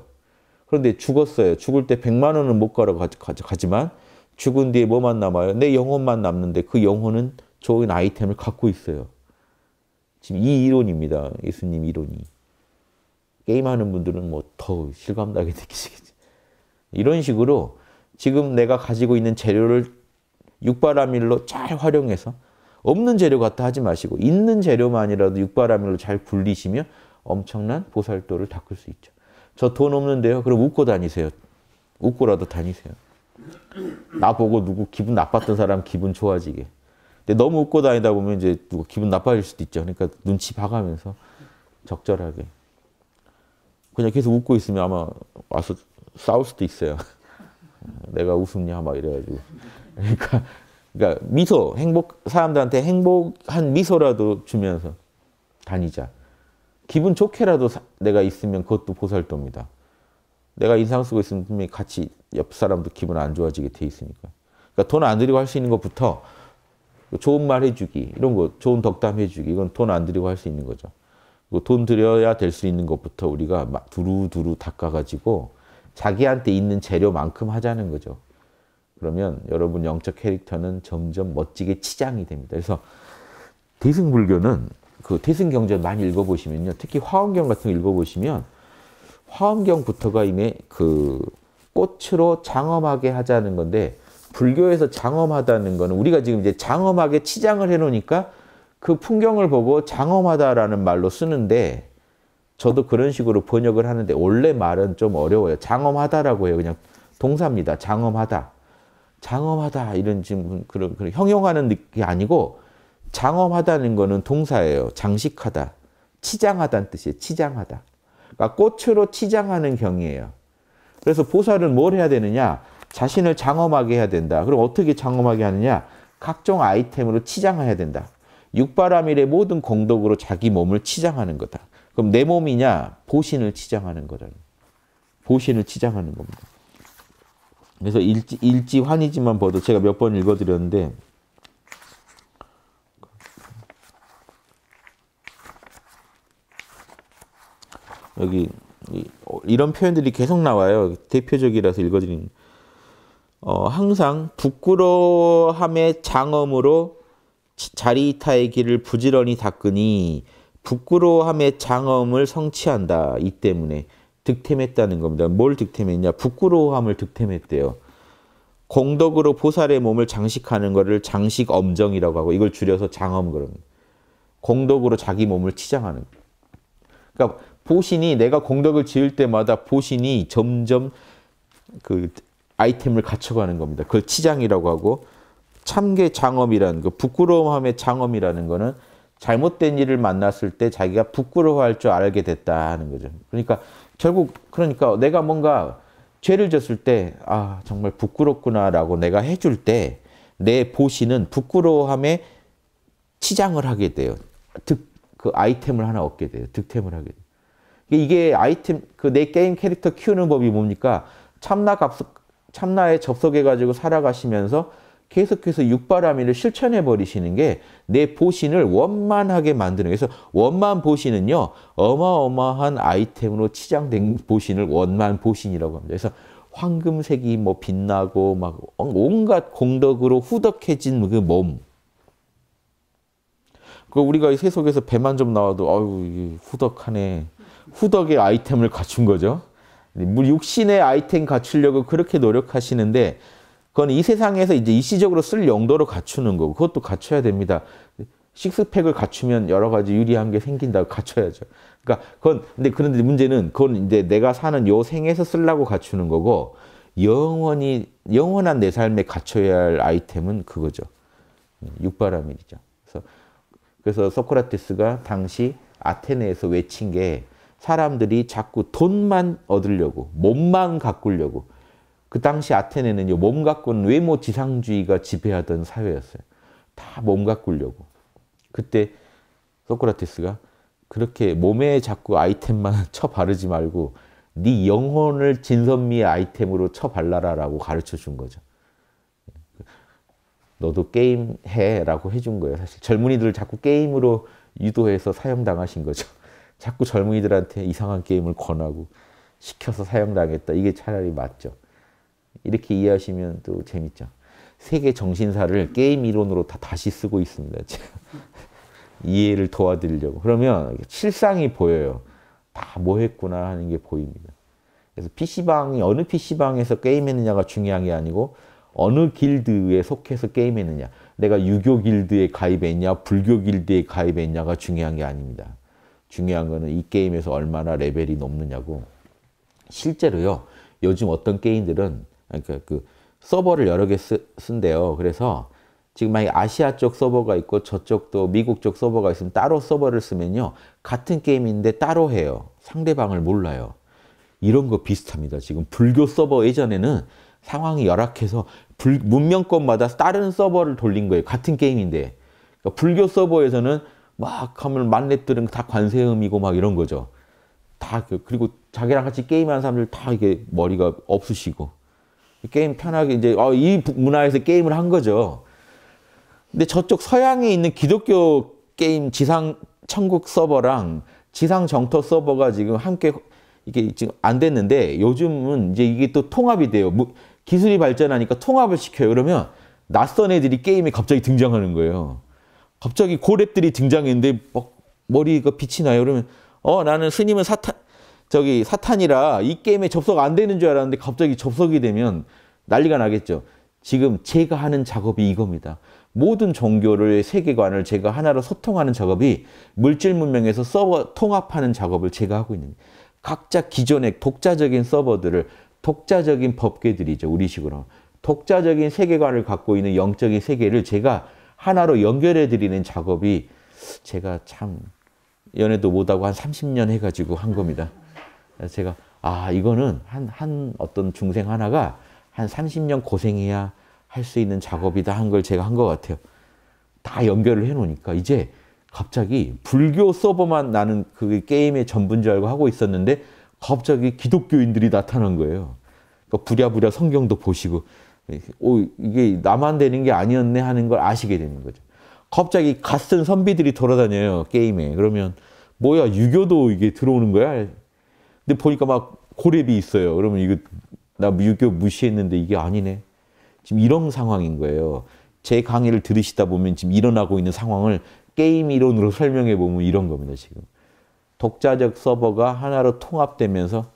그런데 죽었어요. 죽을 때 100만 원은 못 가져가지만 죽은 뒤에 뭐만 남아요? 내 영혼만 남는데 그 영혼은 좋은 아이템을 갖고 있어요. 지금 이 이론입니다. 예수님 이론이. 게임하는 분들은 뭐 더 실감나게 [laughs] 느끼시겠죠. 이런 식으로 지금 내가 가지고 있는 재료를 육바라밀로 잘 활용해서 없는 재료 같아 하지 마시고 있는 재료만이라도 육바라밀로 잘 굴리시면 엄청난 보살도를 닦을 수 있죠. 저돈 없는데요. 그럼 웃고 다니세요. 웃고라도 다니세요. 나 보고 누구 기분 나빴던 사람 기분 좋아지게. 근데 너무 웃고 다니다 보면 이제 누가 기분 나빠질 수도 있죠. 그러니까 눈치 봐가면서 적절하게. 그냥 계속 웃고 있으면 아마 와서 싸울 수도 있어요. [laughs] 내가 웃음냐 막 이래가지고. 그러니까, 그러니까 미소, 행복, 사람들한테 행복한 미소라도 주면서 다니자. 기분 좋게라도 사, 내가 있으면 그것도 보살도입니다. 내가 인상 쓰고 있으면 분명 같이 옆 사람도 기분 안 좋아지게 돼 있으니까. 그러니까 돈 안 들이고 할 수 있는 것부터 좋은 말 해주기 이런 거 좋은 덕담 해주기 이건 돈 안 들이고 할 수 있는 거죠. 돈 들여야 될 수 있는 것부터 우리가 막 두루두루 닦아가지고 자기한테 있는 재료만큼 하자는 거죠. 그러면 여러분 영적 캐릭터는 점점 멋지게 치장이 됩니다. 그래서 대승불교는 그 태승경제 많이 읽어보시면요. 특히 화엄경 같은 거 읽어보시면 화엄경부터가 이미 그 꽃으로 장엄하게 하자는 건데 불교에서 장엄하다는 거는 우리가 지금 이제 장엄하게 치장을 해놓으니까 그 풍경을 보고 장엄하다라는 말로 쓰는데 저도 그런 식으로 번역을 하는데 원래 말은 좀 어려워요. 장엄하다라고 해요. 그냥 동사입니다. 장엄하다. 장엄하다 이런 지금 그런, 그런 형용하는 느낌이 아니고 장엄하다는 거는 동사예요. 장식하다. 치장하다는 뜻이에요. 치장하다. 그러니까 꽃으로 치장하는 경이에요. 그래서 보살은 뭘 해야 되느냐? 자신을 장엄하게 해야 된다. 그럼 어떻게 장엄하게 하느냐? 각종 아이템으로 치장해야 된다. 육바라밀의 모든 공덕으로 자기 몸을 치장하는 거다. 그럼 내 몸이냐? 보신을 치장하는 거다. 보신을 치장하는 겁니다. 그래서 일지, 일지 환이지만 봐도 제가 몇 번 읽어드렸는데 여기 어, 이런 표현들이 계속 나와요. 대표적이라서 읽어드린. 어, 항상 부끄러함의 장엄으로 자리 타의 길을 부지런히 닦으니 부끄러함의 장엄을 성취한다. 이 때문에 득템했다는 겁니다. 뭘 득템했냐? 부끄러함을 득템했대요. 공덕으로 보살의 몸을 장식하는 것을 장식 엄정이라고 하고 이걸 줄여서 장엄 그럽 공덕으로 자기 몸을 치장하는. 그러니까 보신이 내가 공덕을 지을 때마다 보신이 점점 그 아이템을 갖춰가는 겁니다. 그걸 치장이라고 하고 참계 장엄이라는 거, 그 부끄러움함의 장엄이라는 거는 잘못된 일을 만났을 때 자기가 부끄러워할 줄 알게 됐다 는 거죠. 그러니까 결국 그러니까 내가 뭔가 죄를 졌을 때아 정말 부끄럽구나라고 내가 해줄 때 내 보시는 부끄러움에 치장을 하게 돼요. 득그 아이템을 하나 얻게 돼요. 득템을 하게 돼요. 그러니까 이게 아이템 그 내 게임 캐릭터 키우는 법이 뭡니까? 참나 갑석 참나에 접속해 가지고 살아가시면서 계속해서 육바라밀을 실천해 버리시는 게 내 보신을 원만하게 만드는 그래서 원만 보신은요 어마어마한 아이템으로 치장된 보신을 원만 보신이라고 합니다. 그래서 황금색이 뭐 빛나고 막 온갖 공덕으로 후덕해진 그 몸. 그 우리가 이 세속에서 배만 좀 나와도 아유 후덕하네. 후덕의 아이템을 갖춘 거죠. 육신의 아이템 갖추려고 그렇게 노력하시는데 그건 이 세상에서 이제 일시적으로 쓸 용도로 갖추는 거고 그것도 갖춰야 됩니다. 식스팩을 갖추면 여러 가지 유리한 게 생긴다고 갖춰야죠. 그러니까 그건 근데 그런데 문제는 그건 이제 내가 사는 요 생에서 쓰려고 갖추는 거고 영원히 영원한 내 삶에 갖춰야 할 아이템은 그거죠. 육바라밀이죠. 그래서 그래서 소크라테스가 당시 아테네에서 외친 게 사람들이 자꾸 돈만 얻으려고 몸만 가꾸려고 그 당시 아테네는요 몸 가꾸는 외모 뭐 지상주의가 지배하던 사회였어요. 다 몸 가꾸려고. 그때 소크라테스가 그렇게 몸에 자꾸 아이템만 [laughs] 쳐 바르지 말고 네 영혼을 진선미의 아이템으로 쳐 발라라라고 가르쳐 준 거죠. 너도 게임 해라고 해준 거예요. 사실 젊은이들을 자꾸 게임으로 유도해서 사형당하신 거죠. 자꾸 젊은이들한테 이상한 게임을 권하고 시켜서 사형당했다. 이게 차라리 맞죠. 이렇게 이해하시면 또 재밌죠. 세계 정신사를 게임 이론으로 다 다시 쓰고 있습니다. 제가 [laughs] 이해를 도와드리려고. 그러면 실상이 보여요. 다 뭐 했구나 하는 게 보입니다. 그래서 PC방이 어느 PC방에서 게임했느냐가 중요한 게 아니고 어느 길드에 속해서 게임했느냐. 내가 유교 길드에 가입했냐, 불교 길드에 가입했냐가 중요한 게 아닙니다. 중요한 거는 이 게임에서 얼마나 레벨이 높느냐고. 실제로요, 요즘 어떤 게임들은, 그러니까 그 서버를 여러 개 쓰, 쓴대요. 그래서 지금 만약 아시아 쪽 서버가 있고 저쪽도 미국 쪽 서버가 있으면 따로 서버를 쓰면요. 같은 게임인데 따로 해요. 상대방을 몰라요. 이런 거 비슷합니다. 지금 불교 서버 예전에는 상황이 열악해서 불, 문명권마다 다른 서버를 돌린 거예요. 같은 게임인데. 그러니까 불교 서버에서는 막 하면 만렙들은 다 관세음이고 막 이런 거죠. 다 그, 그리고 자기랑 같이 게임하는 사람들 다 이게 머리가 없으시고 게임 편하게 이제 아, 이 문화에서 게임을 한 거죠. 근데 저쪽 서양에 있는 기독교 게임 지상 천국 서버랑 지상 정터 서버가 지금 함께 이게 지금 안 됐는데 요즘은 이제 이게 또 통합이 돼요. 기술이 발전하니까 통합을 시켜요. 그러면 낯선 애들이 게임에 갑자기 등장하는 거예요. 갑자기 고랩들이 등장했는데 막 머리가 빛이 나요. 그러면 어 나는 스님은 사탄 저기 사탄이라 이 게임에 접속 안 되는 줄 알았는데 갑자기 접속이 되면 난리가 나겠죠. 지금 제가 하는 작업이 이겁니다. 모든 종교를 세계관을 제가 하나로 소통하는 작업이 물질 문명에서 서버 통합하는 작업을 제가 하고 있는 각자 기존의 독자적인 서버들을 독자적인 법계들이죠. 우리식으로 독자적인 세계관을 갖고 있는 영적인 세계를 제가 하나로 연결해 드리는 작업이 제가 참 연애도 못하고 한 30년 해가지고 한 겁니다. 제가 아 이거는 한 한 어떤 중생 하나가 한 30년 고생해야 할 수 있는 작업이다 한 걸 제가 한 것 같아요. 다 연결을 해놓으니까 이제 갑자기 불교 서버만 나는 그 게임의 전부인 줄 알고 하고 있었는데 갑자기 기독교인들이 나타난 거예요. 그러니까 부랴부랴 성경도 보시고 오, 이게 나만 되는 게 아니었네 하는 걸 아시게 되는 거죠. 갑자기 갓 쓴 선비들이 돌아다녀요, 게임에. 그러면, 뭐야, 유교도 이게 들어오는 거야? 근데 보니까 막 고랩이 있어요. 그러면 이거, 나 유교 무시했는데 이게 아니네. 지금 이런 상황인 거예요. 제 강의를 들으시다 보면 지금 일어나고 있는 상황을 게임 이론으로 [laughs] 설명해 보면 이런 겁니다, 지금. 독자적 서버가 하나로 통합되면서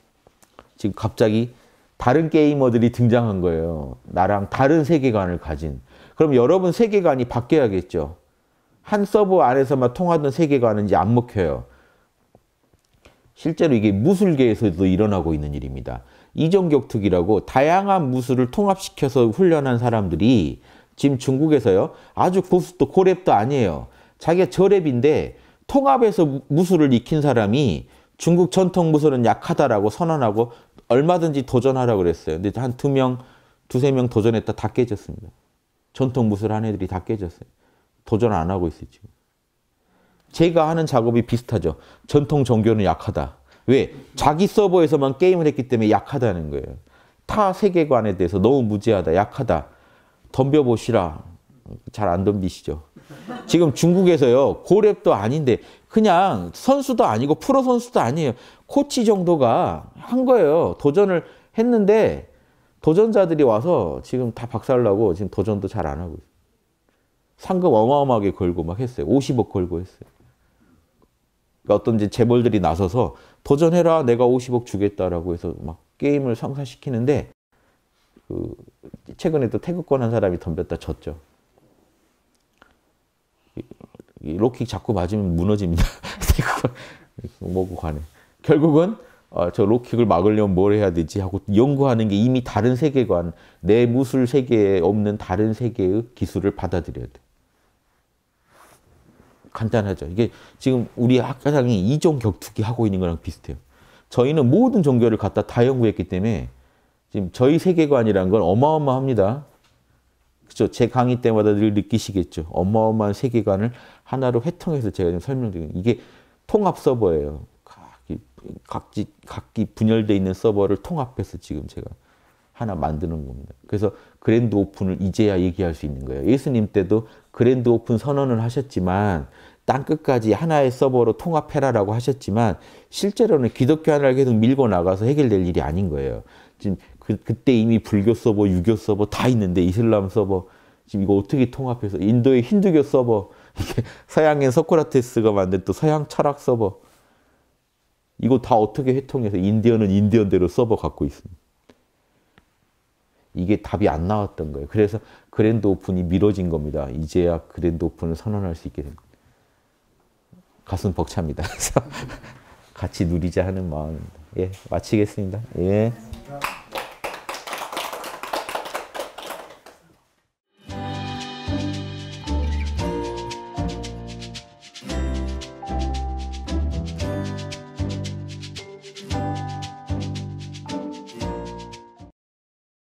지금 갑자기 다른 게이머들이 등장한 거예요. 나랑 다른 세계관을 가진. 그럼 여러분 세계관이 바뀌어야겠죠. 한 서버 안에서만 통하던 세계관은 이제 안 먹혀요. 실제로 이게 무술계에서도 일어나고 있는 일입니다. 이종격투기라고 다양한 무술을 통합시켜서 훈련한 사람들이 지금 중국에서요. 아주 고수도 고랩도 아니에요. 자기가 저랩인데 통합해서 무술을 익힌 사람이 중국 전통 무술은 약하다라고 선언하고 얼마든지 도전하라고 그랬어요. 근데 한 두 명, 두세 명 도전했다 다 깨졌습니다. 전통 무술 한 애들이 다 깨졌어요. 도전 안 하고 있어요, 지금. 제가 하는 작업이 비슷하죠. 전통 종교는 약하다. 왜? 자기 서버에서만 게임을 했기 때문에 약하다는 거예요. 타 세계관에 대해서 너무 무지하다, 약하다. 덤벼보시라. 잘 안 덤비시죠. 지금 중국에서요, 고렙도 아닌데, 그냥 선수도 아니고 프로 선수도 아니에요. 코치 정도가 한 거예요. 도전을 했는데 도전자들이 와서 지금 다 박살나고 지금 도전도 잘 안 하고 상금 어마어마하게 걸고 막 했어요. 50억 걸고 했어요. 그러니까 어떤 이제 재벌들이 나서서 도전해라 내가 50억 주겠다라고 해서 막 게임을 성사시키는데 그 최근에 또 태극권 한 사람이 덤볐다 졌죠. 이 로킥 자꾸 맞으면 무너집니다. [laughs] 태극권 먹고 뭐, 가네. 뭐, 뭐, 결국은 어, 저 로킥을 막으려면 뭘 해야 되지 하고 연구하는 게 이미 다른 세계관, 내 무술 세계에 없는 다른 세계의 기술을 받아들여야 돼. 간단하죠. 이게 지금 우리 학과장이 이종 격투기 하고 있는 거랑 비슷해요. 저희는 모든 종교를 갖다 다 연구했기 때문에 지금 저희 세계관이라는 건 어마어마합니다. 그죠제 강의 때마다 늘 느끼시겠죠. 어마어마한 세계관을 하나로 회통해서 제가 지금 설명드리는 이게 통합 서버예요. 각지 각기 분열되어 있는 서버를 통합해서 지금 제가 하나 만드는 겁니다. 그래서 그랜드 오픈을 이제야 얘기할 수 있는 거예요. 예수님 때도 그랜드 오픈 선언을 하셨지만 땅 끝까지 하나의 서버로 통합해라라고 하셨지만 실제로는 기독교 하나를 계속 밀고 나가서 해결될 일이 아닌 거예요. 지금 그, 그때 이미 불교 서버, 유교 서버 다 있는데 이슬람 서버 지금 이거 어떻게 통합해서 인도의 힌두교 서버 [laughs] 이게 서양의 소크라테스가 만든 또 서양 철학 서버 이거 다 어떻게 회통해서 인디언은 인디언대로 서버 갖고 있습니다. 이게 답이 안 나왔던 거예요. 그래서 그랜드 오픈이 미뤄진 겁니다. 이제야 그랜드 오픈을 선언할 수 있게 됩니다. 가슴 벅찹니다. [laughs] 그래서 같이 누리자 하는 마음입니다. 예, 마치겠습니다. 예.